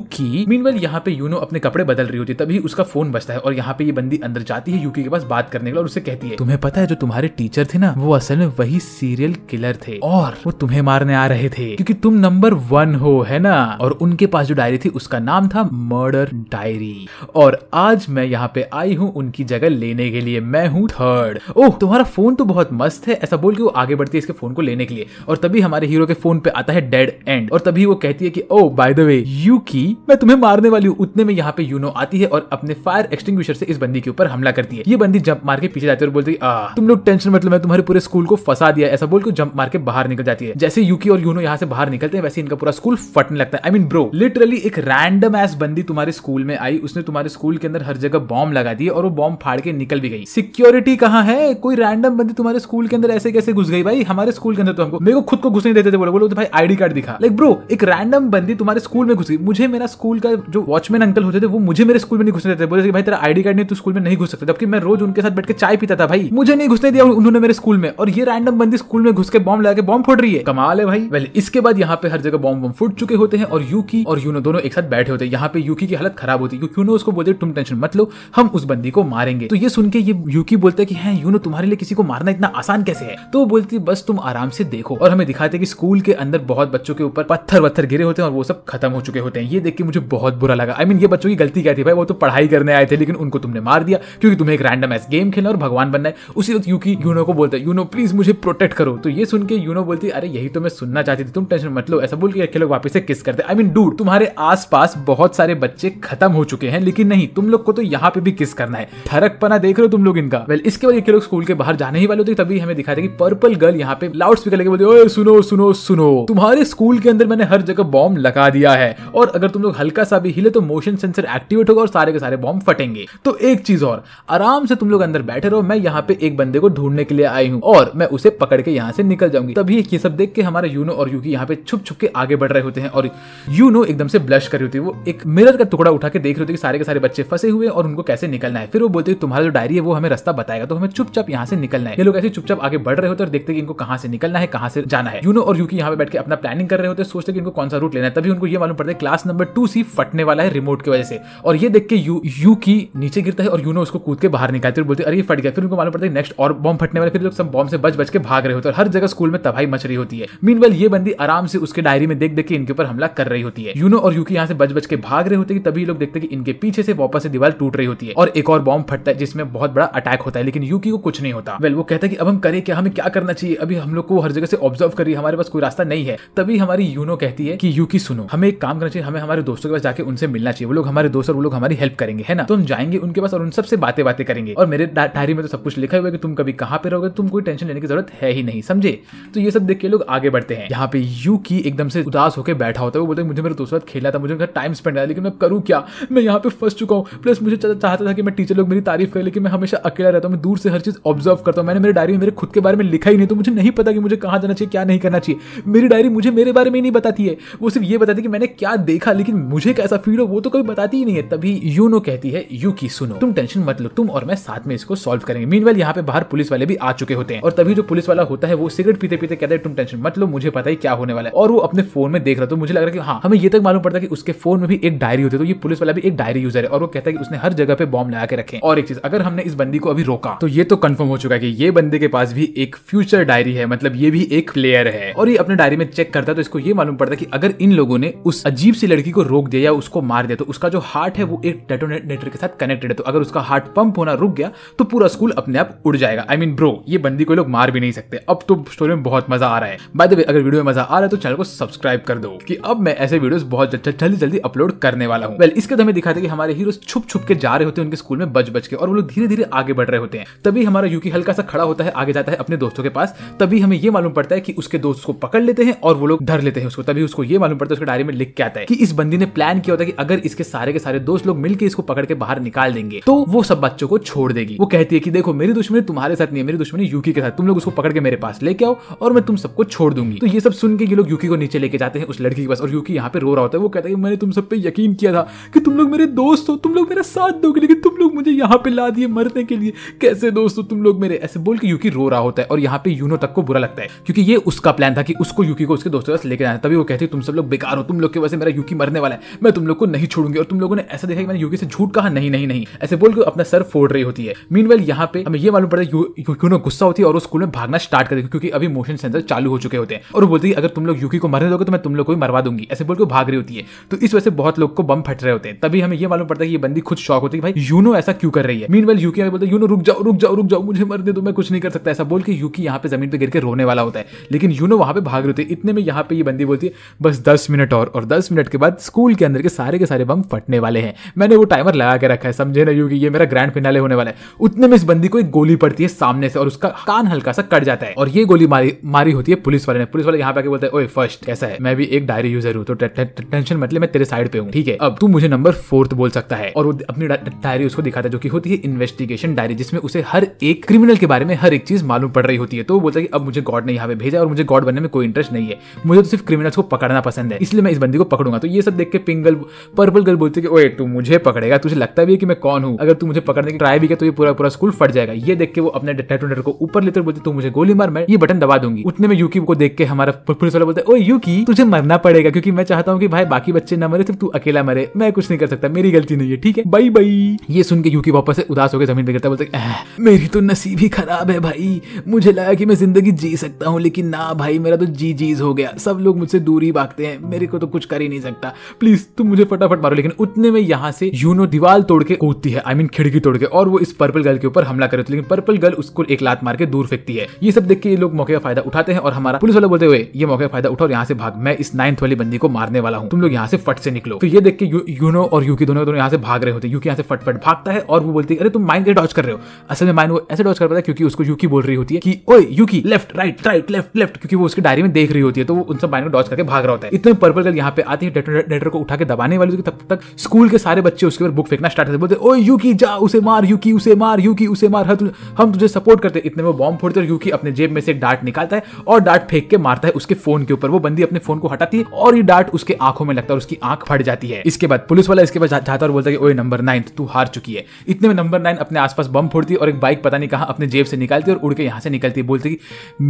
मीन वेल यहाँ पे यूनो अपने कपड़े बदल रही होती है तभी उसका फोन बचता है और यहाँ पे ये बंदी अंदर जाती है यूकी के पास बात करने के लिए और उसे कहती है तुम्हें पता है जो तुम्हारे टीचर थे ना वो वो असल में वही सीरियल किलर थे और वो तुम्हें मारने आ रहे थे क्योंकि तुम नंबर वन हो है ना और उनके पास जो डायरी थी उसका नाम था मर्डर डायरी और आज मैं यहाँ पे आई हूँ उनकी जगह लेने के लिए मैं हूँ थर्ड ओह तुम्हारा फोन तो बहुत मस्त है ऐसा बोल के वो आगे बढ़ती है इसके फोन को लेने के लिए और तभी हमारे हीरो के फोन पे आता है डेड एंड और तभी वो कहती है कि oh by the way you की मैं तुम्हें मारने वाली हूँ उतने में यहाँ पे यूनो आती है और अपने फायर एक्सटिंग से इस बंदी के ऊपर हमला करती है ये बंदी जब मार के पीछे जाती है और बोलती है तुम लोग टेंशन मतलब मैं तुम्हारे पूरे पूरे स्कूल को फंसा दिया ऐसा बोल के जंप मार के बाहर निकल जाती है जैसे यूकी और यूनो यहाँ से बाहर निकलते हैं वैसे इनका पूरा स्कूल फटने लगता है आई मीन ब्रो लिटरली एक रैंडम एस बंदी तुम्हारे स्कूल में आई उसने तुम्हारे स्कूल के अंदर हर जगह बॉम्ब लगा दी और वो बॉम्ब फाड़ के निकल भी गई सिक्योरिटी कहाँ है कोई रैंडम बंदी तुम्हारे स्कूल के अंदर ऐसे कैसे घुस गई भाई हमारे स्कूल के अंदर तो हमको मेरे को खुद को घुसने देते थे बोलो बोलो तो भाई आईडी कार्ड दिखा लाइक ब्रो एक रैंडम बंदी तुम्हारे स्कूल में घुस गई मुझे मेरा स्कूल का जो वॉचमैन अंकल होते थे वो मुझे मेरे स्कूल में नहीं घुसने देते बोले भाई तेरा आईडी कार्ड नहीं तो स्कूल में नहीं घुस सकता जबकि मैं रोज उनके साथ बैठ के चाय पीता था भाई मुझे नहीं घुसने दिया उन्होंने मेरे स्कूल में में और ये रैंडम बंदी स्कूल में घुस के बॉम्ब लगा के बॉम्ब फोड़ रही है कमाल है भाई वेल इसके बाद यहाँ पे हर जगह बॉम्ब बॉम्ब फूट चुके होते हैं और यूकी और यूनो दोनों एक साथ बैठे होते हैं यहाँ पे यूकी की हालत खराब होती है यूनो उसको बोलते तुम टेंशन मत लो हम उस बंदी को मारेंगे तो ये सुन के ये यूकी बोलते कि है यूनो तुम्हारे लिए किसी को मारना इतना आसान कैसे है तो बोलती बस तुम आराम से देखो और हमें दिखाते कि स्कूल के अंदर बहुत बच्चों के ऊपर पत्थर वत्थर गिरे होते हैं और वो सब खत्म हो चुके होते हैं ये देख के मुझे बहुत बुरा लगा आई मीन ये बच्चों की गलती क्या थी भाई वो तो पढ़ाई करने आए थे लेकिन उनको तुमने मार दिया क्योंकि तुम्हें एक रैंडम एस गेम खेलना और भगवान बनना है उसी वक्त यूकी यूनो को बोलते हैं सुनो प्लीज मुझे प्रोटेक्ट करो तो ये सुन के यूनो बोलती अरे यही तो मैं सुनना चाहती थी तुम टेंशन मत लो ऐसा बोल के अकेले वापस से किस करते आई मीन डूड तुम्हारे आसपास बहुत सारे बच्चे खत्म हो चुके हैं लेकिन नहीं तुम लोग को तो यहाँ पे भी किस करना है थरक पना देख रहे हो तुम लोग इनका वेल इसके बाद अकेले लोग स्कूल के बाहर जाने ही वाले होते तभी हमें दिखाते कि पर्पल गर्ल यहाँ पे लाउड स्पीकर लेके बोलती सुनो सुनो सुनो तुम्हारे स्कूल के अंदर मैंने हर जगह बॉम्ब लगा दिया है और अगर तुम लोग हल्का सा भी हिले तो मोशन सेंसर एक्टिवेट होगा और सारे के सारे बॉम्ब फटेंगे तो एक चीज और आराम से तुम लोग अंदर बैठे रहो मैं यहाँ पे एक बंदे को ढूंढने के लिए आई हूँ और मैं उसे पकड़ के यहाँ से निकल जाऊंगी तभी ये सब देख के हमारे यूनो और यूकी यहाँ पे छुप छुप के आगे बढ़ रहे होते हैं और यूनो एकदम से ब्लश कर रही होती है वो एक मिरर का टुकड़ा उठा के देख रहे होते कि सारे के सारे बच्चे फंसे हुए और उनको कैसे निकलना है फिर वो बोलते हैं तुम्हारा जो डायरी है वो हमें रास्ता बताएगा तो हमें चुपचाप यहाँ से निकलना है ये लोग ऐसे चुपचाप आगे बढ़ रहे होते और देखते कि इनको कहाँ से निकलना है कहाँ से जाना है यूनो और यूकी यहाँ पे बैठ के अपना प्लानिंग कर रहे होते सोचते कि इनको कौन सा रूट लेना है तभी उनको ये मालूम पड़ता है क्लास नंबर टू सी फटने वाला है रिमोट की वजह से और ये देख के यू यू की नीचे गिरता है और यूनो उसको कूद के बाहर निकालते बोलते अरे फट गया फिर उनको मालूम पड़ता है नेक्स्ट और बॉम्ब फटने वाले फिर लोग सब बॉम्ब से बच बच के भाग रहे होते हैं हर जगह स्कूल में तबाही मच रही होती है मीन ये बंदी आराम से उसके डायरी में देख देख के इनके ऊपर हमला कर रही होती है यूनो और यूकी यहाँ से बच बच के भाग रहे होते हैं तभी लोग देखते हैं कि इनके पीछे से वापस से दीवार टूट रही होती है और एक और बॉम्ब फटता है जिसमें बहुत बड़ा अटैक होता है लेकिन यूकी को कुछ नहीं होता वेल वो कहता है कि अब हम करें क्या हमें क्या करना चाहिए अभी हम लोग को हर जगह से ऑब्जर्व करिए हमारे पास कोई रास्ता नहीं है तभी हमारी यूनो कहती है कि यूकी सुनो हमें एक काम करना चाहिए हमें हमारे दोस्तों के पास जाके उनसे मिलना चाहिए वो लोग हमारे दोस्त और वो लोग हमारी हेल्प करेंगे है ना तो हम जाएंगे उनके पास और उन सबसे बातें बातें करेंगे और मेरे डायरी में तो सब कुछ लिखा हुआ है कि तुम कभी कहाँ पे रहोगे तुमको कोई टेंशन लेने की जरूरत है ही नहीं समझे तो ये सब देख के लोग आगे बढ़ते हैं यहाँ पे यू की एकदम से उदास होकर बैठा होता है वो बोलते मुझे मेरे दोस्तों खेला था तो मुझे उनका टाइम स्पेंड आया लेकिन मैं करूँ क्या मैं यहाँ पे फंस चुका हूँ प्लस मुझे चाहता था कि मैं टीचर लोग मेरी तारीफ करें लेकिन मैं हमेशा अकेला रहता हूँ मैं दूर से हर चीज़ ऑब्जर्व करता हूँ मैंने मेरे डायरी में मेरे खुद के बारे में लिखा ही नहीं तो मुझे नहीं पता कि मुझे कहाँ जाना चाहिए क्या नहीं करना चाहिए मेरी डायरी मुझे मेरे बारे में ही नहीं बताती है वो सिर्फ ये बताती कि मैंने क्या देखा लेकिन मुझे कैसा फील हो वो तो कभी बताती ही नहीं है तभी यू नो कहती है यू की सुनो तुम टेंशन मत लो तुम और मैं साथ में इसको सॉल्व करेंगे मीन यहाँ पे बाहर पुलिस वाले भी आ चुके होते करते हैं और तभी जो पुलिस वाला होता है वो सिगरेट पीते पीते कहते हैं तुम टेंशन मत लो मुझे पता है क्या होने वाला है और वो अपने फोन में देख रहा तो मुझे लग रहा है कि हाँ हमें ये तक मालूम पड़ता है कि उसके फोन में भी एक डायरी होती है तो ये पुलिस वाला भी एक डायरी यूजर है और वो कहता है कि उसने हर जगह पे बॉम्ब लगा के रखे और एक चीज अगर हमने इस बंदी को अभी रोका तो ये तो कंफर्म हो चुका है कि ये बंदे के पास भी एक फ्यूचर डायरी है मतलब ये भी एक प्लेयर है और ये अपने डायरी में चेक करता है तो इसको ये मालूम पड़ता है कि अगर इन लोगों ने उस अजीब सी लड़की को रोक दिया या उसको मार दिया तो उसका जो हार्ट है वो एक डेटोनेटर के साथ कनेक्टेड है तो अगर उसका हार्ट पंप होना रुक गया तो पूरा स्कूल अपने आप उड़ जाएगा आई मीन ब्रो ये बंदे जल्दी कोई लोग मार भी नहीं सकते अब तो स्टोरी में बहुत मजा आ रहा है बाय द वे अगर वीडियो में मजा आ रहा है तो चैनल को सब्सक्राइब कर दो कि अब मैं ऐसे वीडियोस बहुत जल्दी जल्दी अपलोड करने वाला हूँ वेल इसके हमें दिखाते कि हमारे हीरो छुप छुप के जा रहे होते हैं उनके स्कूल में बच बच के और वो लोग धीरे धीरे आगे बढ़ रहे होते हैं तभी हमारा यूकी हल्का सा खड़ा होता है आगे जाता है अपने दोस्तों के पास तभी हमें ये मालूम पड़ता है कि उसके दोस्त को पकड़ लेते हैं और वो लोग धर लेते हैं उसको तभी उसको ये मालूम पड़ता है उसके डायरी में लिख के आता है कि इस बंदी ने प्लान किया होता है कि अगर इसके सारे के सारे दोस्त लोग मिलकर इसको पकड़ के बाहर निकाल देंगे तो वो सब बच्चों को छोड़ देगी वो कहती है कि देखो मेरी दुश्मनी तुम्हारे साथ नहीं है मेरी दुश्मनी यूकी युकी के साथ तुम लोग उसको पकड़ के मेरे पास लेके आओ और मैं तुम सबको छोड़ दूंगी तो ये सब सुन के ये लोग युकी को नीचे लेके जाते हैं उस लड़की के पास और युकी यहाँ पे रो रहा होता है वो कहता है मैंने तुम सब पे यकीन किया था कि तुम लोग मेरे दोस्त हो तुम लोग मेरा साथ दोगे लेकिन तुम लोग मुझे यहाँ पे ला दिए मरने के लिए कैसे दोस्त हो तुम लोग मेरे ऐसे बोल के युकी रो रहा होता है और यहाँ पे यूनो तक को बुरा लगता है क्योंकि ये उसका प्लान था कि उसको युकी को उसके दोस्तों के पास लेके जाना तभी वो कहती है तुम सब लोग बेकार हो तुम लोग की वजह से मेरा युकी मरने वाला है मैं तुम लोग को नहीं छोड़ूंगी और तुम लोगों ने ऐसा देखा कि मैंने युकी से झूठ कहा नहीं नहीं नहीं ऐसे बोल के अपना सर फोड़ रही होती है मीन यहाँ पे हमें ये मालूम पड़ता है यूनो गुस्सा होती है होती है और वो स्कूल में भागना स्टार्ट कर देती क्योंकि अभी मोशन सेंसर चालू हो चुके होते हैं और वो बोलती है अगर तुम लोग यूकी को मरने दोगे तो मैं तुम लोग को भी मरवा दूंगी ऐसे बोल के भाग रही होती है तो इस वजह से बहुत लोग को बम फट रहे होते हैं तभी हमें यह मालूम पड़ता है कि ये बंदी खुद शौक होती है भाई यूनो ऐसा क्यों कर रही है मीन वेल यूकी बोलते यूनो रुक जाओ रुक जाओ रुक जाओ मुझे मर दे तो मैं कुछ नहीं कर सकता ऐसा बोल के यूकी यहाँ पे जमीन पर गिर के रोने वाला होता है लेकिन यूनो वहाँ पे भाग रहे होते हैं इतने में यहाँ पे ये बंदी बोलती है बस दस मिनट और और दस मिनट के बाद स्कूल के अंदर के सारे के सारे बम फटने वाले हैं मैंने वो टाइमर लगा के रखा है समझे ना यूकी ये मेरा ग्रैंड फिनाले होने वाला है उतने में इस बंदी को एक गोली पड़ती है सामने से और उसका कान हल्का सा कट जाता है और ये गोली मारी मारी होती है पुलिस वाले ने पुलिस वाले यहाँ पे बोलते हैं ओए फर्स्ट कैसा है मैं भी एक डायरी यूजर हूँ तो टेंशन मतलब मैं तेरे साइड पे हूँ ठीक है अब तू मुझे नंबर फोर्थ बोल सकता है और वो अपनी डायरी उसको दिखाता है जो की होती है इन्वेस्टिगेशन डायरी जिसमें उसे हर एक क्रिमिनल के बारे में हर एक चीज मालूम पड़ रही होती है तो वो बोलता है अब मुझे गॉड ने यहाँ पे भेजा और मुझे गॉड बनने में कोई इंटरेस्ट नहीं है मुझे तो सिर्फ क्रिमिनल्स को पकड़ना पसंद है इसलिए मैं इस बंदी को पकड़ूंगा तो ये सब देख के पिंगल पर्पल गर्ल बोलती है कि ओए तू मुझे पकड़ेगा तुझे लगता भी है कि मैं कौन हूँ अगर तू मुझे पकड़ने की ट्राई भी किया तो ये पूरा पूरा स्कूल फट जाएगा ये देख के वो अपने डिटेक्टर को ऊपर ऊपर लेते बोलते तू मुझे गोली मार मैं ये बटन दबा दूंगी उतने में यूकी को देख के हमारा पुलिस वाला बोलते ओ यूकी तुझे मरना पड़ेगा क्योंकि मैं चाहता हूँ कि भाई बाकी बच्चे न मरे सिर्फ तू अकेला मरे मैं कुछ नहीं कर सकता मेरी गलती नहीं है ठीक है बाई बाई ये सुन के यूकी वापस से उदास होकर जमीन पर गिरता बोलते मेरी तो नसीब ही खराब है भाई मुझे लगा की मैं जिंदगी जी सकता हूँ लेकिन ना भाई मेरा तो जी जीज हो गया सब लोग मुझसे दूर ही भागते हैं मेरे को तो कुछ कर ही नहीं सकता प्लीज तुम मुझे फटाफट मारो लेकिन उतने में यहाँ से यूनो दीवार तोड़ के कूदती है आई I मीन mean, खिड़की तोड़ के और वो इस पर्पल गर्ल के ऊपर हमला करे लेकिन पर्पल गर्ल उसको एक लात मार के दूर फेंकती है ये सब देख के ये लोग मौके का फायदा उठाते हैं और हमारा पुलिस वाला बोलते हुए ये मौके का फायदा उठाओ यहाँ से भाग मैं इस नाइन्थ वाली बंदी को मारने वाला हूँ तुम लोग यहाँ से फट से निकलो तो ये देख के यूनो और यूकी दोनों दोनों यहाँ से भाग रहे होते हैं यू यहाँ से फट फट भागता है और वो बोलती है अरे तुम माइंड के डॉच कर रहे हो असल में माइंड वो ऐसे डॉच कर पाता है क्योंकि उसको यू बोल रही होती है कि oh you left right right left left क्योंकि वो उसकी डायरी में देख रही होती है तो वो उनसे माइंड को डॉच करके भाग रहा होता है इतने पर्पल गर्ल यहाँ पे आती है डेटर को उठा के दबाने वाली होती तब तक स्कूल के सारे बच्चे उसके ऊपर बुक फेंकना स्टार्ट करते बोलते ओ यूकी जा उसे मार यूकी उसे मार यूकी उसे मार हम तुझे सपोर्ट करते इतने वो बॉम्ब फोड़ता है क्योंकि अपने जेब में से एक डार्ट निकालता है और डार्ट फेंक के मारता है उसके फोन के ऊपर वो बंदी अपने फोन को हटाती है और ये डार्ट उसके आंखों में लगता है उसकी आंख फट जाती है इसके बाद पुलिस वाला इसके बाद जाता है और बोलता है ओए नंबर नाइन तू हार चुकी है इतने में नंबर नाइन अपने आसपास बम फोड़ती है और एक बाइक पता नहीं कहाँ अपने जेब से निकालती है और उड़ के यहाँ से निकलती है बोलती है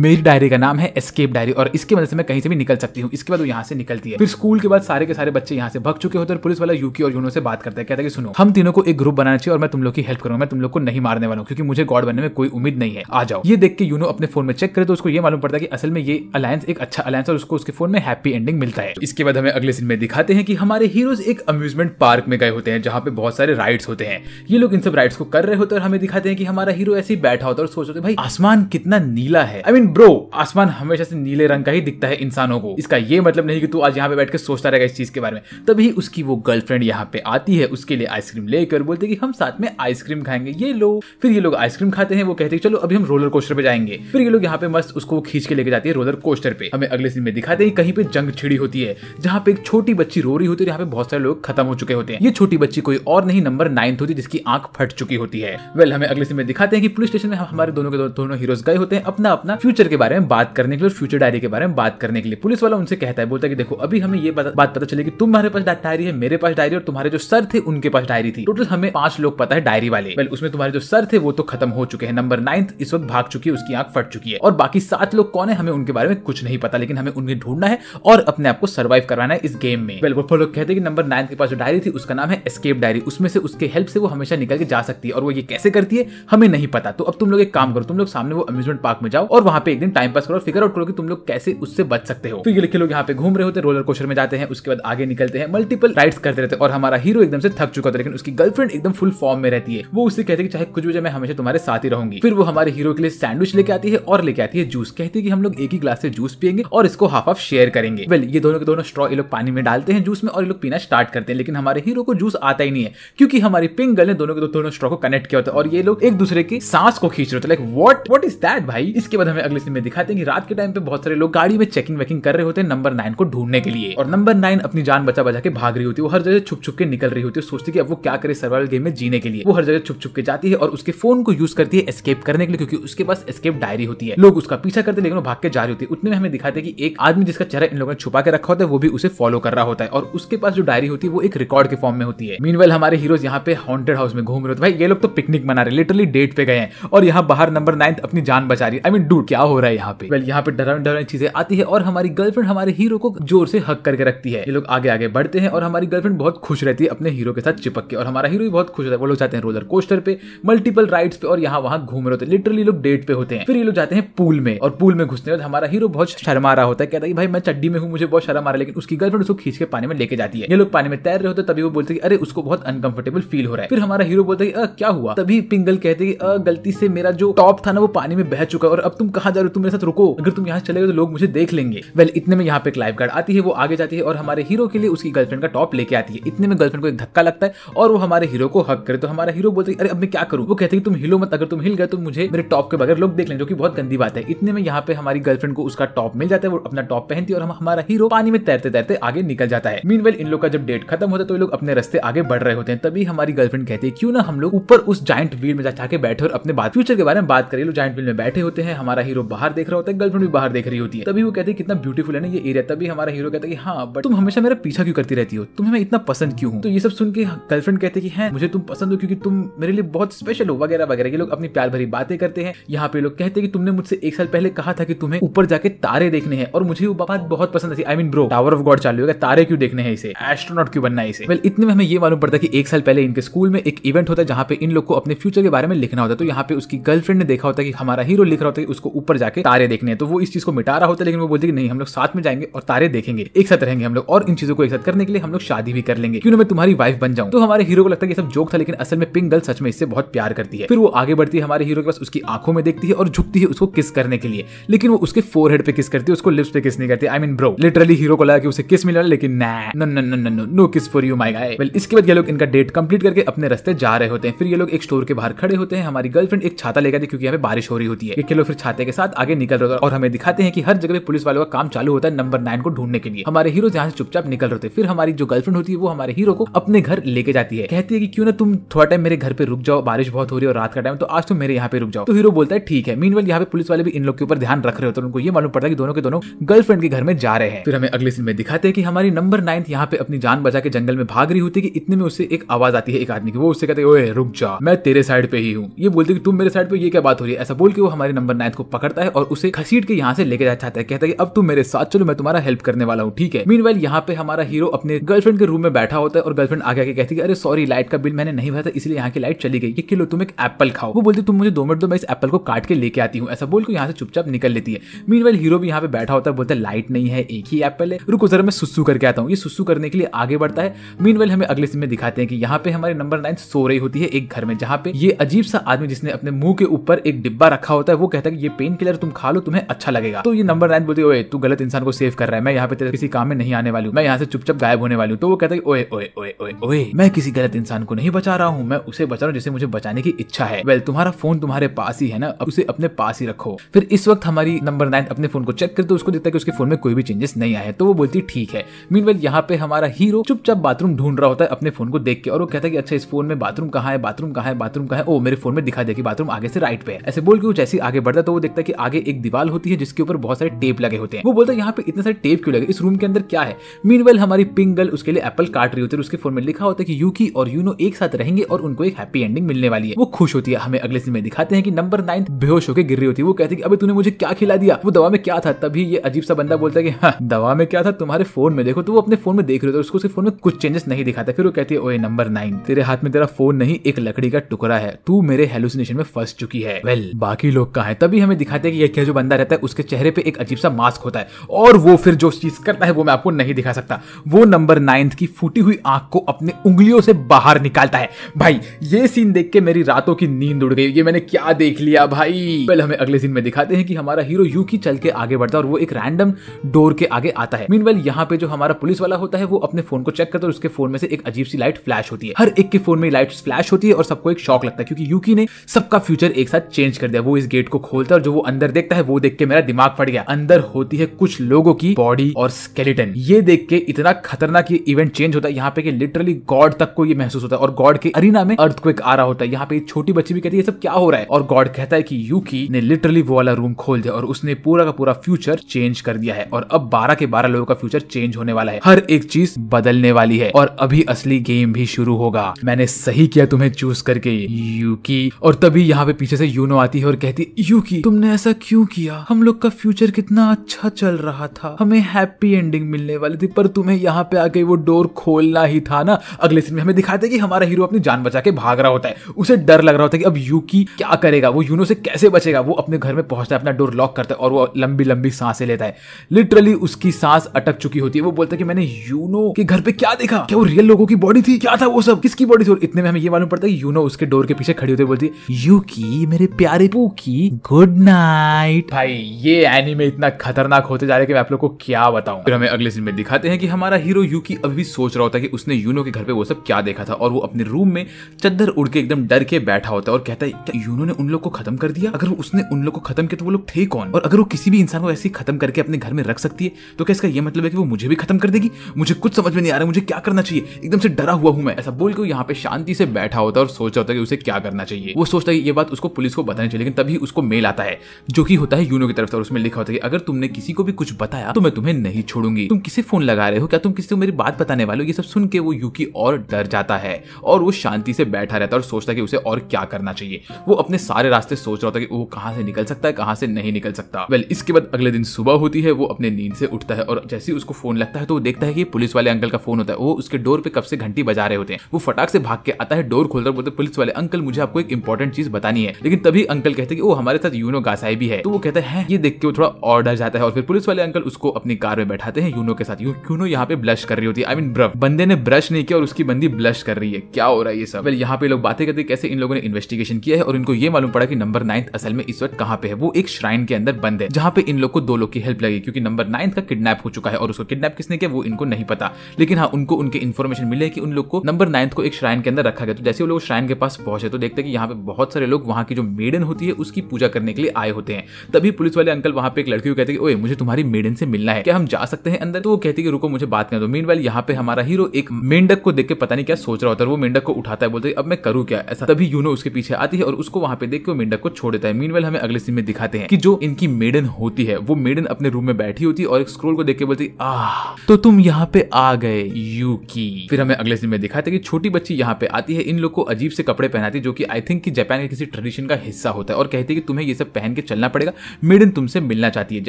मेरी डायरी का नाम है एस्केप डायरी और इसकी मदद से मैं कहीं से भी निकल सकती हूँ इसके बाद वो यहाँ से निकलती है फिर स्कूल के बाद सारे के सारे बच्चे यहाँ से भग चुके होते हैं पुलिस वाला यूकी और यूनो से बात करता है कहता है कि सुनो हम तीनों को एक ग्रुप बनाना चाहिए और मैं तुम लोग की हेल्प करूंगा मैं तुम लोग को नहीं मारने वाला हूँ क्योंकि मुझे गॉड बनने में कोई उम्मीद नहीं है आज जाओ ये देख के यूनो अपने फोन में चेक करे तो उसको ये मालूम पड़ता है कि असल में ये अलायंस एक अच्छा अलायंस और उसको उसके फोन में हैप्पी एंडिंग मिलता है इसके बाद हमें अगले सीन में दिखाते हैं कि हमारे हीरोज एक अम्यूजमेंट पार्क में गए होते हैं जहाँ पे बहुत सारे राइड्स होते हैं ये लोग इन सब राइड्स को कर रहे होते हैं और हमें दिखाते हैं कि हमारा हीरो ऐसे ही बैठा होता है और सोच रहे भाई आसमान कितना नीला है आई मीन ब्रो आसमान हमेशा से नीले रंग का ही दिखता है इंसानों को इसका ये मतलब नहीं कि तू आज यहाँ पे बैठ के सोचता रहेगा इस चीज के बारे में तभी उसकी वो गर्लफ्रेंड यहाँ पे आती है उसके लिए आइसक्रीम लेकर बोलते कि हम साथ में आइसक्रीम खाएंगे ये लोग फिर ये लोग आइसक्रीम खाते हैं वो कहते हैं चलो अभी हम रोल रोलर कोस्टर पे जाएंगे फिर ये लोग यहाँ पे मस्त उसको खींच के लेके जाती है रोलर कोस्टर पे हमें अगले सीन में दिखाते हैं कहीं पे जंग छिड़ी होती है जहाँ पे एक छोटी बच्ची रो रही होती है यहाँ पे बहुत सारे लोग खत्म हो चुके होते हैं ये छोटी बच्ची कोई और नहीं नंबर नाइन्थ होती जिसकी आंख फट चुकी होती है वेल हमें अगले सीन में दिखाते हैं कि पुलिस स्टेशन में हमारे दोनों के दोनों हीरोज गए होते हैं अपना अपना फ्यूचर के बारे में बात करने के लिए फ्यूचर डायरी के बारे में बात करने के लिए पुलिस वाला उनसे कहता है बोलता है कि देखो अभी हमें ये बात पता की कि तुम्हारे पास डायरी है मेरे पास डायरी और तुम्हारे जो सर थे उनके पास डायरी थी टोटल हमें पांच लोग पता है डायरी वाले वेल उसमें तुम्हारे जो सर थे वो तो खत्म हो चुके हैं नंबर नाइन्थ इस वक्त भाग चुकी है उसकी आंख फट चुकी है और बाकी सात लोग कौन है हमें उनके बारे में कुछ नहीं पता लेकिन हमें उन्हें ढूंढना है और अपने आप को सर्वाइव करवाना है इस गेम में बिल्कुल फोर लोग कहते हैं कि नंबर नाइन के पास जो डायरी थी उसका नाम है एस्केप डायरी उसमें से उसके हेल्प से वो हमेशा निकल के जा सकती है और वो ये कैसे करती है हमें नहीं पता तो अब तुम लोग एक काम करो तुम लोग सामने वो अम्यूजमेंट पार्क में जाओ और वहाँ पे एक दिन टाइम पास करो फिगर आउट करो कि तुम लोग कैसे उससे बच सकते हो तो ये लिखे लोग यहाँ पे घूम रहे होते रोलर कोशर में जाते हैं उसके बाद आगे निकलते हैं मल्टीपल राइड करते रहते और हमारा हीरो एकदम से थक चुका था लेकिन उसकी गर्लफ्रेंड एकदम फुल फॉर्म में रहती है वो उसे कहते कि चाहे कुछ भी मैं हमेशा तुम्हारे साथ ही रहूंगी फिर वो हमारे हीरो के लिए सैंडविच लेके आती है और लेके आती है जूस कहती है कि हम लोग एक ही ग्लास से जूस पियेंगे और इसको हाफ हाफ शेयर करेंगे वेल ये दोनों के दोनों स्ट्रॉ ये लोग पानी में डालते हैं जूस में और ये लोग पीना स्टार्ट करते हैं लेकिन हमारे हीरो को जूस आता ही नहीं है क्योंकि हमारी पिंक गर्ल ने दोनों के दोनों स्ट्रॉ को कनेक्ट किया होता है और ये लोग एक दूसरे की सांस को खींच रहे होते like what what is that भाई इसके बाद हमें अगले सीन में दिखाते हैं कि रात के टाइम पे बहुत सारे लोग गाड़ी में चेकिंग वेकिंग कर रहे होते हैं नंबर नाइन को ढूंढने के लिए और नंबर नाइन अपनी जान बचा बचा के भाग रही होती है वो हर जगह छुप छुप के निकल रही होती है सोचती है कि अब वो क्या करे सर्वाइवल गेम में जीने के लिए वो हर जगह छुप छुप के जाती है और उसके फोन को यूज करती है एस्केप करने के लिए क्योंकि उसके पास एस्केप डायरी होती है लोग उसका पीछा करते लेकिन वो भाग के जा रही होती है उतने में हमें दिखाते कि एक आदमी जिसका चेहरा इन लोगों ने छुपा के रखा होता है वो भी उसे फॉलो कर रहा होता है और उसके पास जो डायरी होती है वो एक रिकॉर्ड के फॉर्म में होती है मीन हमारे हीरोज यहाँ पे हॉन्टेड हाउस में घूम रहे होते भाई ये लोग तो पिकनिक मना रहे लिटरली डेट पे गए हैं और यहाँ बाहर नंबर नाइन अपनी जान बचा रही है आई मीन डू क्या हो रहा है यहाँ पे वेल यहाँ पे डरावनी डरावनी चीजें आती है और हमारी गर्लफ्रेंड हमारे हीरो को जोर से हक करके रखती है ये लोग आगे आगे बढ़ते हैं और हमारी गर्लफ्रेंड बहुत खुश रहती है अपने हीरो के साथ चिपक के और हमारा हीरो भी बहुत खुश रहता है वो लोग जाते हैं रोलर कोस्टर पे मल्टीपल राइड्स पे और यहाँ वहाँ घूम रहे होते लिटरली लोग डेट पे होते हैं फिर ये लोग जाते हैं पूल में और पूल में घुसते हैं हमारा हीरो बहुत शर्मा रहा होता है कहता है भाई मैं चड्डी में हूँ मुझे बहुत शर्म आ रहा है लेकिन उसकी गर्लफ्रेंड उसको खींच के पानी में लेके जाती है ये लोग पानी में तैर रहे होते तभी वो बोलते अरे उसको बहुत अनकंफर्टेबल फील हो रहा है फिर हमारा हीरो बोलता है क्या हुआ तभी पिंगल कहते हैं गलती से मेरा जो टॉप था ना वो पानी में बह चुका है और अब तुम कहा जा रहे हो तुम मेरे साथ रुको अगर तुम यहाँ चले गए तो लोग मुझे देख लेंगे वेल इतने में यहाँ पे एक लाइफ गार्ड आती है वो आगे जाती है और हमारे हीरो के लिए उसकी गर्लफ्रेंड का टॉप लेके आती है इतने में गर्लफ्रेंड को एक धक्का लगता है और वो हमारे हीरो को हक करे तो हमारा हीरो बोलते हैं अरे अब मैं क्या करूँ वो कहते हैं तुम हिलो मत अगर तुम हिल गए तो मुझे मेरे टॉप के बगैर लोग देख लें जो कि बहुत गंदी बात है इतने में यहाँ पे हमारी गर्लफ्रेंड को उसका टॉप मिल जाता है वो अपना टॉप पहनती है और हमारा हीरो पानी में तैरते तैरते आगे निकल जाता है मीन इन लोग का जब डेट खत्म होता है तो लोग अपने रस्ते आगे बढ़ रहे होते हैं तभी हमारी गर्लफ्रेंड कहती है क्यों ना हम लोग ऊपर उस जाइंट व्हील में जाके बैठे और अपने बात फ्यूचर के बारे में बात करें लोग जाइंट व्हील में बैठे होते हैं हमारा हीरो बाहर देख रहा होता है गर्लफ्रेंड भी बाहर देख रही होती है तभी वो कहते हैं कितना ब्यूटीफुल है ना ये एरिया तभी हमारा हीरो कहता है कि हाँ बट तुम हमेशा मेरा पीछा क्यों करती रहती हो तुम्हें मैं इतना पसंद क्यों हूँ तो ये सब सुन के गर्लफ्रेंड कहते हैं कि है हाँ, मुझे तुम पसंद हो क्योंकि तुम मेरे लिए बहुत स्पेशल हो वगैरह वगैरह ये लोग अपनी प्यार भरी बातें करते हैं हैं यहाँ पे लोग कहते हैं कि तुमने मुझसे एक साल पहले कहा था कि तुम्हें ऊपर जाके तारे देखने हैं और मुझे वो बात बहुत पसंद आई mean bro tower of god चालू होगा तारे क्यों देखने हैं इसे एस्ट्रोनॉट क्यों बनना है इसे वेल इतने में हमें ये मालूम पड़ता है कि एक साल पहले इनके स्कूल में एक इवेंट होता है जहाँ पे इन लोग को अपने फ्यूचर के बारे में लिखना होता है तो यहाँ पे उसकी गर्लफ्रेंड ने देखा होता है कि हमारा हीरो लिख रहा होता है उसको ऊपर जाके तारे देखने तो वो इस चीज को मिटा रहा होता है लेकिन वो बोलते कि नहीं हम लोग साथ में जाएंगे और तारे देखेंगे एक साथ रहेंगे हम लोग और इन चीजों को एक साथ करने के लिए हम लोग शादी भी कर लेंगे क्यों ना मैं तुम्हारी वाइफ बन जाऊं तो हमारे हीरो को लगता है कि सब जोक था लेकिन असल में पिंक गर्ल सच में इससे बहुत प्यार करती है फिर वो आगे बढ़ती है हमारे हीरो के पास उसकी आंखों में देखती है और झुकती है उसको किस करने के लिए लेकिन वो उसके फोरहेड पे किस करती है उसको लिप्स पे किस नहीं करती I mean bro literally hero को लगा कि उसे किस मिला लेकिन no no no no no kiss for you my guy well इसके बाद ये लोग इनका डेट कंप्लीट करके अपने रस्ते जा रहे होते हैं फिर ये लोग एक स्टोर के बाहर खड़े होते हैं हमारी गर्लफ्रेंड एक छाता लेकर क्योंकि यहाँ पे बारिश हो रही होती है लोग फिर छाते के साथ आगे निकल रहे और हमें दिखाते हैं कि हर जगह पे पुलिस वालों का काम चालू होता है नंबर नाइन को ढूंढने के लिए हमारे हीरो यहाँ से चुपचाप निकल रहे फिर हमारी जो गर्लफ्रेंड होती है वो हमारे हीरो को अपने घर लेके जाती है कहती है कि क्यों ना तुम थोड़ा टाइम मेरे घर पे रुक जाओ बारिश बहुत हो रही है और रात का टाइम तो आज तुम मेरे यहाँ पे रुक जाओ तो हीरो लोग बोलता है ठीक है मीन वेल यहाँ पे पुलिस वाले भी इन लोग के ऊपर ध्यान रख रहे होते हैं उनको ये मालूम पड़ता है कि दोनों के दोनों गर्लफ्रेंड के घर में जा रहे हैं फिर हमें अगले सीन में दिखाते हैं कि हमारी नंबर नाइन यहाँ पे अपनी जान बचा के जंगल में भाग रही होती है कि इतने में उसे एक आवाज आती है एक आदमी की वो उससे कहते हैं रुक जा मैं तेरे साइड पे ही हूँ ये बोलते कि तुम मेरे साइड पे ये क्या बात हो रही है ऐसा बोल के वो हमारे नंबर नाइन को पकड़ता है और उसे घसीट के यहाँ से लेके जाना चाहता है कहता है अब तुम मेरे साथ चलो मैं तुम्हारा हेल्प करने वाला हूँ ठीक है मीन वेल यहाँ पे हमारा हीरो अपने गर्लफ्रेंड के रूम में बैठा होता है और गर्लफ्रेंड आगे आगे कहती है अरे सॉरी लाइट का बिल मैंने नहीं भरा था इसलिए यहाँ की लाइट चली गई कि लो तुम एक एप्पल खाओ वो बोलती तुम मुझे दो मिनट दो मैं इस एप्पल को काट के लेके आती हूँ ऐसा बोल को यहाँ से चुपचाप निकल लेती है मीन हीरो भी यहाँ पे बैठा होता है बोलता है लाइट नहीं है एक ही एप्पल है रुको जरा मैं सुसू करके आता हूँ ये सुसू करने के लिए आगे बढ़ता है मीन हमें अगले सीन में दिखाते हैं कि यहाँ पे हमारे नंबर नाइन सो रही होती है एक घर में जहाँ पे ये अजीब सा आदमी जिसने अपने मुंह के ऊपर एक डिब्बा रखा होता है वो कहता है कि ये पेन किलर तुम खा लो तुम्हें अच्छा लगेगा तो ये नंबर नाइन बोलती है तू गलत इंसान को सेव कर रहा है मैं यहाँ पे तेरे किसी काम में नहीं आने वाली हूँ मैं यहाँ से चुपचाप गायब होने वाली हूँ तो वो कहता है ओए ओए ओए ओए ओए मैं किसी गलत इंसान को नहीं बचा रहा हूँ मैं उसे बचा रहा हूँ जिसे मुझे बचाने की इच्छा है वेल तुम्हारा फोन तुम्हारे पास ही है ना उसे अपने पास ही रखो फिर इस वक्त हमारी नंबर नाइन अपने फोन को चेक करते उसको देखता है कि उसके फोन में कोई भी चेंजेस नहीं आया तो वो बोलती ठीक है मीन वेल यहाँ पे हमारा हीरो चुपचाप बाथरूम ढूंढ रहा होता है अपने फोन को देख के और वो कहता है कि अच्छा इस फोन में बाथरूम कहाँ है बाथरूम कहाँ है बाथरूम कहाँ है ओ मेरे फोन में दिखा देगी बाथरूम आगे से राइट पे है ऐसे बोल के वो जैसे आगे बढ़ता तो वो देखता है कि आगे एक दीवार होती है जिसके ऊपर बहुत सारे टेप लगे होते हैं वो बोलता है यहाँ पे इतने सारे टेप क्यों लगे इस रूम के अंदर क्या है मीन वेल हमारी पिंक गर्ल उसके लिए एप्पल काट रही होती है उसके फोन में लिखा होता है कि यूकी और यूनो एक साथ रहेंगे और उनको एक हैप्पी एंडिंग मिलने वाली है वो खुश होती है हमें अगले दिन में दिखाते हैं कि नंबर पर नाइन्थ बेहोश होकर गिर रही होती है वो कहती है अभी तूने मुझे क्या खिला दिया वो दवा में क्या था तभी ये अजीब सा बंदा बोलता है कि हाँ दवा में क्या था तुम्हारे फोन में देखो तो वो अपने फोन में देख रहे हो उसको उसके फोन में कुछ चेंजेस नहीं दिखाता फिर वो कहती है ओए नंबर नाइन तेरे हाथ में तेरा फोन नहीं एक लकड़ी का टुकड़ा है तू मेरे हेलुसिनेशन में फंस चुकी है वेल बाकी लोग कहा है तभी हमें दिखाते हैं कि यह क्या जो बंदा रहता है उसके चेहरे पे एक अजीब सा मास्क होता है और वो फिर जो चीज करता है वो मैं आपको नहीं दिखा सकता वो नंबर नाइन्थ की फूटी हुई आंख को अपने उंगलियों से बाहर निकालता है भाई ये सीन देख के मेरी रातों की नींद उड़ गई ये मैंने क्या देख लिया लिया भाई पहले हमें अगले सीन में दिखाते हैं कि हमारा हीरो यूकी चल के आगे बढ़ता है और वो एक रैंडम डोर के आगे आता है मीन वेल यहाँ पे जो हमारा पुलिस वाला होता है वो अपने फोन को चेक करता है उसके फोन में से एक अजीब सी लाइट फ्लैश होती है हर एक के फोन में लाइट फ्लैश होती है और सबको एक शॉक लगता है क्योंकि यूकी ने सबका फ्यूचर एक साथ चेंज कर दिया वो इस गेट को खोलता है और जो वो अंदर देखता है वो देख के मेरा दिमाग फट गया अंदर होती है कुछ लोगों की बॉडी और स्केलेटन ये देख के इतना खतरनाक ये इवेंट चेंज होता है यहाँ पे लिटरली गॉड तक को ये महसूस होता है और गॉड के अरीना में अर्थ आ रहा होता है यहाँ पे छोटी बच्ची भी कहती है ये सब क्या हो रहा है और गॉड कहता है कि यूकी ने लिटरली वो वाला रूम खोल दिया और उसने पूरा का पूरा फ्यूचर चेंज कर दिया है और अब बारह के बारह लोगों का फ्यूचर चेंज होने वाला है हर एक चीज बदलने वाली है और अभी असली गेम भी शुरू होगा मैंने सही किया तुम्हें चूज करके यूकी और तभी यहाँ पे पीछे से यूनो आती है और कहती यूकी तुमने ऐसा क्यों किया हम लोग का फ्यूचर कितना अच्छा चल रहा था हमें हैप्पी एंडिंग मिलने वाली थी पर तुम्हें यहाँ पे आके वो डोर खोलना ही था ना अगले सीन में हमें दिखाते कि हमारा हीरो अपनी जान बचा के भाग रहा होता है उसे डर लग रहा होता है कि अब यूकी क्या करेगा वो वो यूनो से कैसे बचेगा वो अपने घर में पहुंचता है अपना डोर लॉक करता है और वो लंबी लंबी सांसें लेता है लिटरली उसकी सांस अटक चुकी होती है वो बोलता है कि मैंने यूनो के घर पे क्या देखा क्या वो रियल लोगों की बॉडी थी क्या था वो सब किसकी बॉडी थी और इतने में हमें ये मालूम पड़ता है कि यूनो उसके डोर के पीछे खड़ी होती बोलती यू की मेरे प्यारे पू की गुड नाइट भाई ये एनिमे इतना खतरनाक होते जा रहे कि मैं आप लोग को क्या बताऊं फिर हमें अगले सीन में दिखाते हैं कि हमारा हीरो यू की अभी सोच रहा होता है कि उसने यूनो के घर पे वो सब क्या देखा था और वो अपने रूम में चद्दर उड़ के एकदम डर के बैठा होता है और कहता है यूनो ने उन लोग को को खत्म कर दिया अगर उसने उन लोग को खत्म किया तो वो लोग थे कौन और अगर वो किसी भी इंसान को ऐसे खत्म करके अपने घर में रख सकती है तो क्या इसका यह मतलब है कि वो मुझे भी खत्म कर देगी मुझे कुछ समझ में नहीं आ रहा मुझे क्या करना चाहिए एकदम से डरा हुआ हूं मैं ऐसा बोल के यहाँ पे शांति से बैठा होता है और सोच होता है कि उसे क्या करना चाहिए वो सोचता है ये बात उसको पुलिस को बताना चाहिए लेकिन तभी उसको मेल आता है जो कि होता है यूनो की तरफ से और उसमें लिखा होता है कि अगर तुमने किसी को भी कुछ बताया तो मैं तुम्हें नहीं छोड़ूंगी तुम किसे फोन लगा रहे हो क्या तुम किसी को मेरी बात बताने वाले हो ये सब सुन के वो यूकी और डर जाता है और वो शांति से बैठा रहता है और सोचता है कि उसे और क्या करना चाहिए वो अपने सारे रास्ते सोच रहा था कि वो कहाँ से निकल सकता है कहाँ से नहीं निकल सकता वेल इसके बाद अगले दिन सुबह होती है वो अपने नींद से उठता है और जैसे ही उसको फोन लगता है तो वो देखता है कि पुलिस वाले अंकल का फोन होता है वो उसके डोर पे कब से घंटी बजा रहे होते हैं वो फटाक से भाग के आता है डोर खोलता बोलते पुलिस वाले अंकल मुझे आपको एक इंपॉर्टेंट चीज बतानी है लेकिन तभी अंकल कहते हैं कि वो हमारे साथ यूनो गासाई भी है तो वो कहते हैं ये देख के वो थोड़ा और डर जाता है और फिर पुलिस वाले अंकल उसको अपनी कार में बैठाते हैं यूनो के साथ यूनो यहाँ पे ब्लश कर रही होती है आई मीन ब्रफ बंदे ने ब्रश नहीं किया और उसकी बंदी ब्लश कर रही है क्या हो रहा है ये सब यहाँ पे लोग बातें करते कैसे इन लोगों ने इन्वेस्टिगेशन किया है और इनको ये मालूम पड़ा कि नंबर नाइन्थ असल में इस वक्त कहाँ पे है वो एक श्राइन के अंदर बंद है जहाँ पे इन लोग को दो लोग की हेल्प लगी क्योंकि नंबर नाइन्थ का किडनैप हो चुका है और उसको किडनैप किसने किया वो इनको नहीं पता लेकिन हाँ उनको उनके इन्फॉर्मेशन मिले कि उन लोग को नंबर नाइन्थ को एक श्राइन के अंदर रखा गया तो जैसे वो लोग श्राइन के पास पहुंचे तो देखते हैं कि यहाँ पे बहुत सारे लोग वहाँ की जो मेडन होती है उसकी पूजा करने के लिए आए होते हैं तभी पुलिस वाले अंकल वहाँ पे एक लड़की को कहते हैं ओए मुझे तुम्हारी मेडन से मिलना है क्या हम जा सकते हैं अंदर तो वो कहती है रुको मुझे बात करना दो मीन वाइल यहाँ पे हमारा हीरो एक मेंढक को देख के पता नहीं क्या सोच रहा होता है वो मेंढक को उठाता है बोलते अब मैं करूँ क्या ऐसा तभी यूनो उसके पीछे आती है और उसको वहाँ पे देख के मेंढक को छोड़ देता है मीन हमें अगले सीन में दिखाते हैं कि जो इनकी मेडन होती है वो मेडन अपने रूम में बैठी होती है और एक स्क्रोल को देख के बोलती आह तो तुम यहाँ पे आ गए यू की फिर हमें अगले सीन में दिखाते हैं कि छोटी बच्ची यहाँ पे आती है इन लोग को अजीब से कपड़े पहनाती जो की आई थिंक की जापान के किसी ट्रेडिशन का हिस्सा होता है और कहती है कि तुम्हें ये सब पहन के चलना पड़ेगा मेडन तुमसे मिलना चाहती है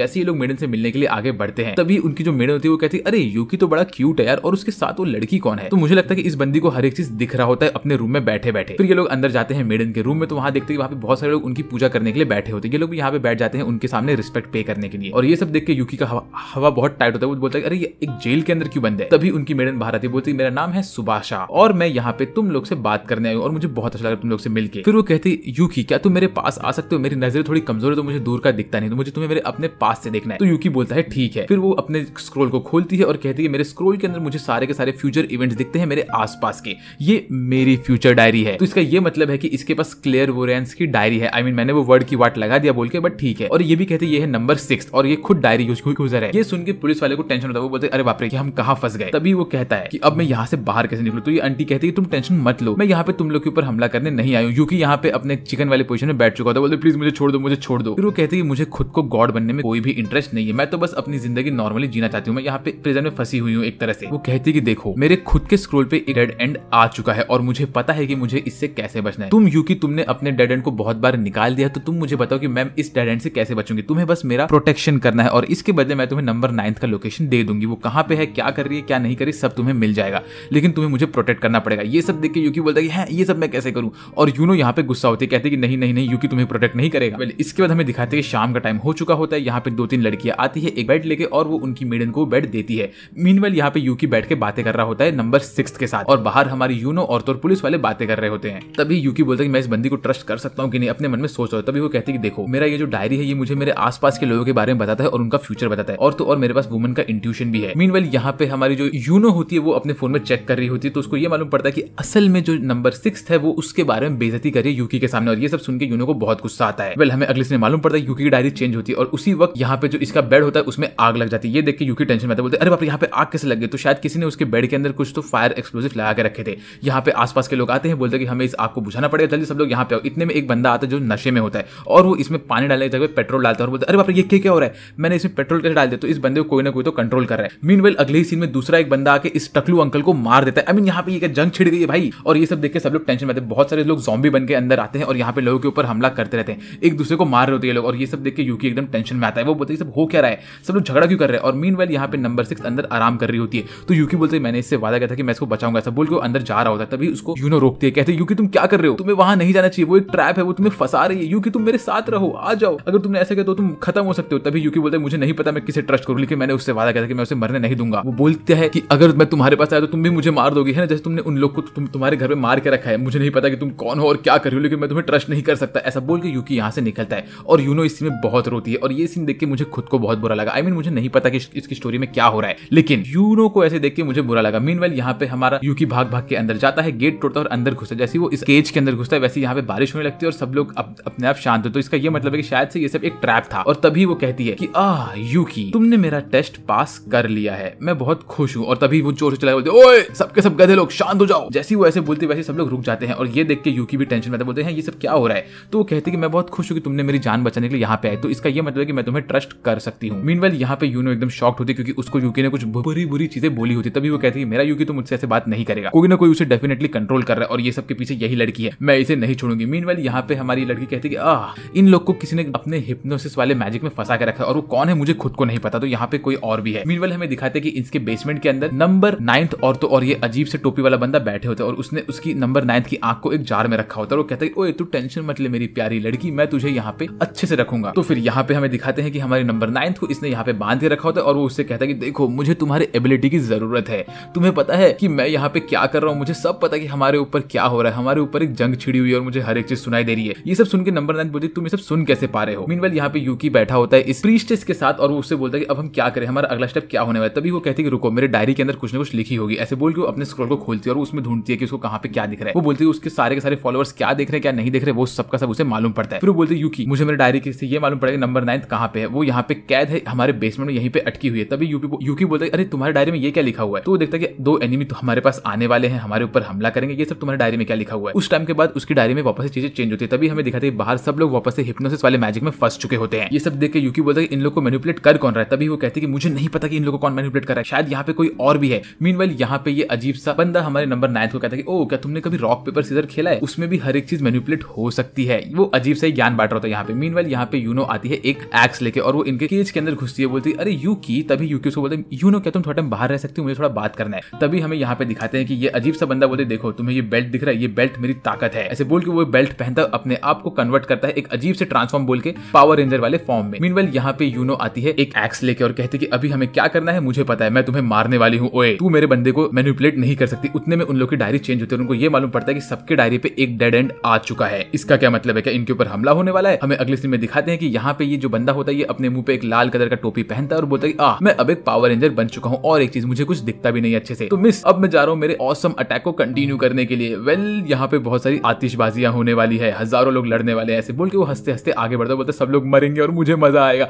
जैसे ये लोग मेडन से मिलने के लिए आगे बढ़ते हैं तभी उनकी जो मेडन होती है वो कहती है अरे यूकी तो बड़ा क्यूट है यार और उसके साथ वो लड़की कौन है तो मुझे लगता है कि इस बंदी को हर एक चीज दिख रहा होता है अपने रूम में बैठे बैठे फिर ये लोग अंदर जाते हैं मेडन के रूम में तो वहां देखते हैं वहाँ पे बहुत सारे लोग उनकी पूजा करने के लिए बैठे होते हैं ये लोग भी यहाँ पे बैठ जाते हैं उनके सामने रिस्पेक्ट पे करने के लिए और ये सब देख के यूकी का हवा, हवा बहुत टाइट होता है वो बोलता है अरे ये एक जेल के अंदर क्यों बंद है तभी उनकी मेडन बाहर आती है बोलती है मेरा नाम है सुभाषा और मैं यहाँ पे तुम लोग से बात करने आई और मुझे बहुत अच्छा लगा तुम लोग से मिलकर फिर वो कहती यूकी क्या तुम मेरे पास आ सकते हो मेरी नजर थोड़ी कमजोर है तो मुझे दूर का दिखता नहीं तो मुझे तुम्हें मेरे अपने पास से देखना है तो यूकी बोलता है ठीक है फिर वो अपने स्क्रोल को खोलती है और कहती है मेरे स्क्रोल के अंदर मुझे सारे के सारे फ्यूचर इवेंट्स दिखते हैं मेरे आसपास के ये मेरी फ्यूचर डायरी है तो इसका ये मतलब है कि इसके पास क्लियर वोरेंस की डायरी डायरी है आई I मीन mean, मैंने वो वर्ड की वाट लगा दिया बोल के बट ठीक है और ये भी कहते ये है नंबर सिक्स और ये खुद डायरी यूज यूजर है ये सुन के पुलिस वाले को टेंशन होता है वो बोलते अरे बापरे कि हम कहा फंस गए तभी वो कहता है कि अब मैं यहाँ से बाहर कैसे निकलू तो ये आंटी कहती है तुम टेंशन मत लो मैं यहाँ पे तुम लोग के ऊपर हमला करने नहीं आयु हूँ क्योंकि यहाँ पे अपने चिकन वाले पोजिशन में बैठ चुका था बोलते प्लीज मुझे छोड़ दो मुझे छोड़ दो फिर वो कहते है मुझे खुद को गॉड बनने में कोई भी इंटरेस्ट नहीं है मैं तो बस अपनी जिंदगी नॉर्मली जीना चाहती हूँ मैं यहाँ पे प्रेजेंट में फंसी हुई हूँ एक तरह से वो कहती है कि देखो मेरे खुद के स्क्रोल पे डेड एंड आ चुका है और मुझे पता है कि मुझे इससे कैसे बचना है तुम यू की तुमने अपने डेड एंड को बहुत बार निकाल दिया तो तुम मुझे बताओ कि मैम इस डेडेंट से कैसे बचूंगी तुम्हें बस मेरा प्रोटेक्शन करना है और इसके बदले मैं तुम्हें नंबर नाइन्थ का लोकेशन दे दूंगी वो कहाँ पे है क्या कर रही है क्या नहीं कर रही सब तुम्हें मिल जाएगा लेकिन तुम्हें मुझे प्रोटेक्ट करना पड़ेगा ये सब देख के यूकी बोलता है हाँ, ये सब मैं कैसे करूँ और यूनो यहाँ पे गुस्सा होती है कहते कि नहीं नहीं नहीं यूकी तुम्हें प्रोटेक्ट नहीं करेगा इसके बाद हमें दिखाते हैं शाम का टाइम हो चुका होता है यहाँ पे दो तीन लड़कियां आती है एक बेड लेके और वो उनकी मेडन को बेड देती है मीन वेल यहाँ पे यूकी बैठ के बातें कर रहा होता है नंबर सिक्स के साथ और बाहर हमारी यूनो तो और पुलिस वाले बातें कर रहे होते हैं तभी यूकी बोलता है कि मैं इस बंदी को ट्रस्ट कर सकता हूँ कि नहीं अपने मन में सोच रहा हो तभी वो कहती है कि देखो मेरा ये जो डायरी है ये मुझे मेरे आसपास के लोगों के बारे में बताता है और उनका फ्यूचर बताता है और तो और मेरे पास वुमन का इंट्यूशन भी है मीन वेल यहाँ पे हमारी जो यूनो होती है वो अपने फोन में चेक कर रही होती है तो उसको ये मालूम पड़ता है कि असल में जो नंबर सिक्स है वो उसके बारे में बेजती करी यूकी के सामने और ये सब सुनकर यूनो को बहुत गुस्सा आता है वेल हमें अगले से मालूम पड़ता है यूकी की डायरी चेंज होती है और उसी वक्त यहाँ पे जो इसका बेड होता है उसमें आग लग जाती है ये देख के यूकी टेंशन में आता है बोलते अरे बाप यहाँ पे आग कैसे लग गई तो शायद किसी ने उसके बेड के अंदर कुछ तो फायर एक्सप्लोसिव लगा के रखे थे यहाँ पे आसपास के लोग आते हैं बोलते हैं कि हमें इस आग को बुझाना पड़ेगा जल्दी सब लोग यहाँ पे आओ इतने में एक बंदा बंदा आता है जो नशे में होता है और वो इसमें पानी डालने के जगह पेट्रोल डालता है और बोलता है अरे बाप ये क्या क्या हो रहा है मैंने इसमें पेट्रोल कैसे डाल दिया तो इस बंदे को कोई ना कोई तो कंट्रोल कर रहा है मीन वेल अगले ही सीन में दूसरा एक बंदा आके इस टकलू अंकल को मार देता है आई मीन यहाँ पे ये जंग छिड़ गई है भाई और ये सब देख के सब लोग टेंशन में आते हैं बहुत सारे लोग जॉम्बी बन के अंदर आते हैं और यहाँ पे लोगों के ऊपर हमला करते रहते हैं एक दूसरे को मार रहे होते हैं लोग और ये सब देख के यूकी एकदम टेंशन में आता है वो बोलते हैं सब हो क्या रहा है सब लोग झगड़ा क्यों कर रहे हैं और मीन वेल यहाँ पे नंबर सिक्स अंदर आराम कर रही होती है तो यूकी बोलते हैं मैंने इससे वादा किया था कि मैं इसको बचाऊंगा सब बोल के अंदर जा रहा होता है तभी उसको यूनो रोकती है कहते यूकी तुम क्या कर रहे हो तुम्हें वहां नहीं जाना चाहिए वो एक ट्रैप है वो तुम्हें फंसा रही है यूकी तुम मेरे साथ रहो आ जाओ अगर तुमने ऐसा किया तो तुम खत्म हो सकते हो तभी यूकी बोलते मुझे नहीं पता मैं किसे ट्रस्ट करूँ लेकिन मैंने उससे वादा किया था कि मैं उसे मरने नहीं दूंगा वो बोलते हैं कि अगर मैं तुम्हारे पास आया तो तुम भी मुझे मार दोगी है ना जैसे तुमने उन लोग को तुम तुम्हारे घर में मार के रखा है मुझे नहीं पता कि तुम कौन हो और क्या कर रहे हो लेकिन मैं तुम्हें ट्रस्ट नहीं कर सकता ऐसा बोल के यूकी यहाँ से निकलता है और यूनो इस सीन में बहुत रोती है और ये सीन देख के मुझे खुद को बहुत बुरा लगा आई I मीन mean, मुझे नहीं पता कि इसकी स्टोरी में क्या हो रहा है लेकिन यूनो को ऐसे देख के मुझे बुरा लगा मीन वेल यहाँ पे हमारा यूकी भाग भाग के अंदर जाता है गेट तोड़ता है और अंदर घुसता है जैसे वो इस केज के अंदर घुसता है वैसे यहाँ पे बारिश होने लगती है और सब सब लोग अप, अपने आप शांत हो तो इसका ये मतलब है कि शायद से ये सब एक ट्रैप था और तभी वो कहती है कि आह यूकी तुमने मेरा टेस्ट पास कर लिया है मैं बहुत खुश हूँ और तभी वो जोर से चला बोलते ओए सबके सब गधे लोग शांत हो जाओ जैसी वो ऐसे बोलती वैसे सब लोग रुक जाते हैं और ये देख के यूकी भी टेंशन में बोलते हैं ये सब क्या हो रहा है तो वो कहती है कि मैं बहुत खुश हूँ कि तुमने मेरी जान बचाने के लिए यहाँ पे आए तो इसका ये मतलब है कि मैं तुम्हें ट्रस्ट कर सकती हूँ मीन वेल यहाँ पे यूनो एकदम शॉक्ट होती क्योंकि उसको यूकी ने कुछ बुरी बुरी चीजें बोली होती तभी वो कहती है मेरा यूकी तो मुझसे ऐसे बात नहीं करेगा कोई ना कोई उसे डेफिनेटली कंट्रोल कर रहा है और ये सबके पीछे यही लड़की है मैं इसे नहीं छोड़ूंगी मीन वेल यहाँ पे हमारी लड़की कहती है कि आह इन लोग को किसी ने अपने हिप्नोसिस वाले मैजिक में फंसा के रखा और वो कौन है मुझे खुद को नहीं पता तो यहाँ पे कोई और भी है मीनवल हमें दिखाते हैं कि इसके बेसमेंट के अंदर नंबर नाइन्थ और तो और ये अजीब से टोपी वाला बंदा बैठे होता है और उसने उसकी नंबर नाइन्थ की आंख को एक जार में रखा होता है और वो कहता है ओए तू टेंशन मत ले मेरी प्यारी लड़की मैं तुझे यहाँ पे अच्छे से रखूंगा तो फिर यहाँ पे हमें दिखाते हैं कि हमारे नंबर नाइन्थ को इसने यहाँ पे बांध के रखा होता है और वो उससे कहता है कि देखो मुझे तुम्हारे एबिलिटी की जरूरत है तुम्हें पता है कि मैं यहाँ पे क्या कर रहा हूँ मुझे सब पता है कि हमारे ऊपर क्या हो रहा है हमारे ऊपर एक जंग छिड़ी हुई है और मुझे हर एक चीज सुनाई दे रही है चाहिए ये सब सुन के नंबर नाइन बोलती तुम ये सब सुन कैसे पा रहे हो मीन यहाँ पे यूकी बैठा होता है इस प्रीस्टेस के साथ और वो उससे बोलता है कि अब हम क्या करें हमारा अगला स्टेप क्या होने वाला है तभी वो कहती है कि रुको मेरे डायरी के अंदर कुछ ना कुछ लिखी होगी ऐसे बोल के अपने स्क्रॉल को खोलती है और उसमें ढूंढती है कि उसको कहाँ पे क्या दिख रहा है वो बोलती है उसके सारे के सारे फॉलोअर्स क्या देख रहे हैं क्या नहीं देख रहे वो सबका सब उसे मालूम पड़ता है फिर वो बोलते यूकी मुझे मेरे डायरी से ये मालूम पड़ेगा नंबर नाइन कहाँ पे है वो यहाँ पे कैद है हमारे बेसमेंट में यहीं पे अटकी हुई है तभी यूपी की बोलते अरे तुम्हारे डायरी में ये क्या लिखा हुआ है तो वो देखता है कि दो एनिमी तो हमारे पास आने वाले हैं हमारे ऊपर हमला करेंगे ये सब तुम्हारे डायरी में क्या लिखा हुआ है उस टाइम के बाद उसकी डायरी में वापस चीजें चेंज होती है अभी हमें दिखाते बाहर सब लोग वापस से हिप्नोसिस वाले मैजिक में फंस चुके होते हैं ये सब देख के यूकी बोलता है इन लोग को मैनिपुलेट कर कौन रहा है तभी वो कहते हैं कि मुझे नहीं पता कि इन लोग को कौन मैनिपुलेट कर रहा है शायद यहाँ पे कोई और भी है मीन वाइल यहाँ पे ये अजीब सा बंदा हमारे नंबर नाइन को कहता है कि ओ क्या तुमने कभी रॉक पेपर सीजर खेला है उसमें भी हर एक चीज मैनिपुलेट हो सकती है वो अजीब सा ज्ञान बांट रहा था यहाँ पे मीन वाइल यहाँ पे यूनो आती है एक एक्स लेके और वो इनके केज के अंदर घुसती है बोलती है अरे यू की तभी यू की उसको बोलते हैं यूनो क्या तुम थोड़ा बाहर रह सकती हो मुझे थोड़ा बात करना है तभी हमें यहाँ पे दिखाते हैं कि ये अजीब सा बंदा बोलते देखो तुम्हें ये बेल्ट दिख रहा है ये बेल्ट मेरी ताकत है ऐसे बोल के वो बेल्ट पहनता अपने अपने आप को कन्वर्ट करता है एक अजीब से ट्रांसफॉर्म बोल के पावर रेंजर वाले फॉर्म में मीनवेल यहाँ पे यूनो आती है एक एक्स लेके और है कि अभी हमें क्या करना है मुझे पता है मैं तुम्हें मारने वाली हूँ ओए तू मेरे बंदे को मैनिपुलेट नहीं कर सकती उतने में उन लोग की डायरी चेंज होती है उनको ये मालूम पड़ता है कि सबके डायरी पे एक डेड एंड आ चुका है इसका क्या मतलब है क्या इनके ऊपर हमला होने वाला है हमें अगले सीन में दिखाते हैं कि यहाँ पे ये जो बंदा होता है ये अपने मुंह पे एक लाल कलर का टोपी पहनता है और बोलता है आ मैं अब एक पावर रेंजर बन चुका हूँ और एक चीज मुझे कुछ दिखता भी नहीं अच्छे से तो मिस अब मैं जा रहा हूँ मेरे औसम अटैक को कंटिन्यू करने के लिए वेल यहाँ पे बहुत सारी आतिशबाजियां होने वाली है हजार हज़ारों लोग लड़ने वाले ऐसे बोल के वो हंसते हंसते आगे बढ़ते बोलते सब लोग मरेंगे और मुझे मज़ा आएगा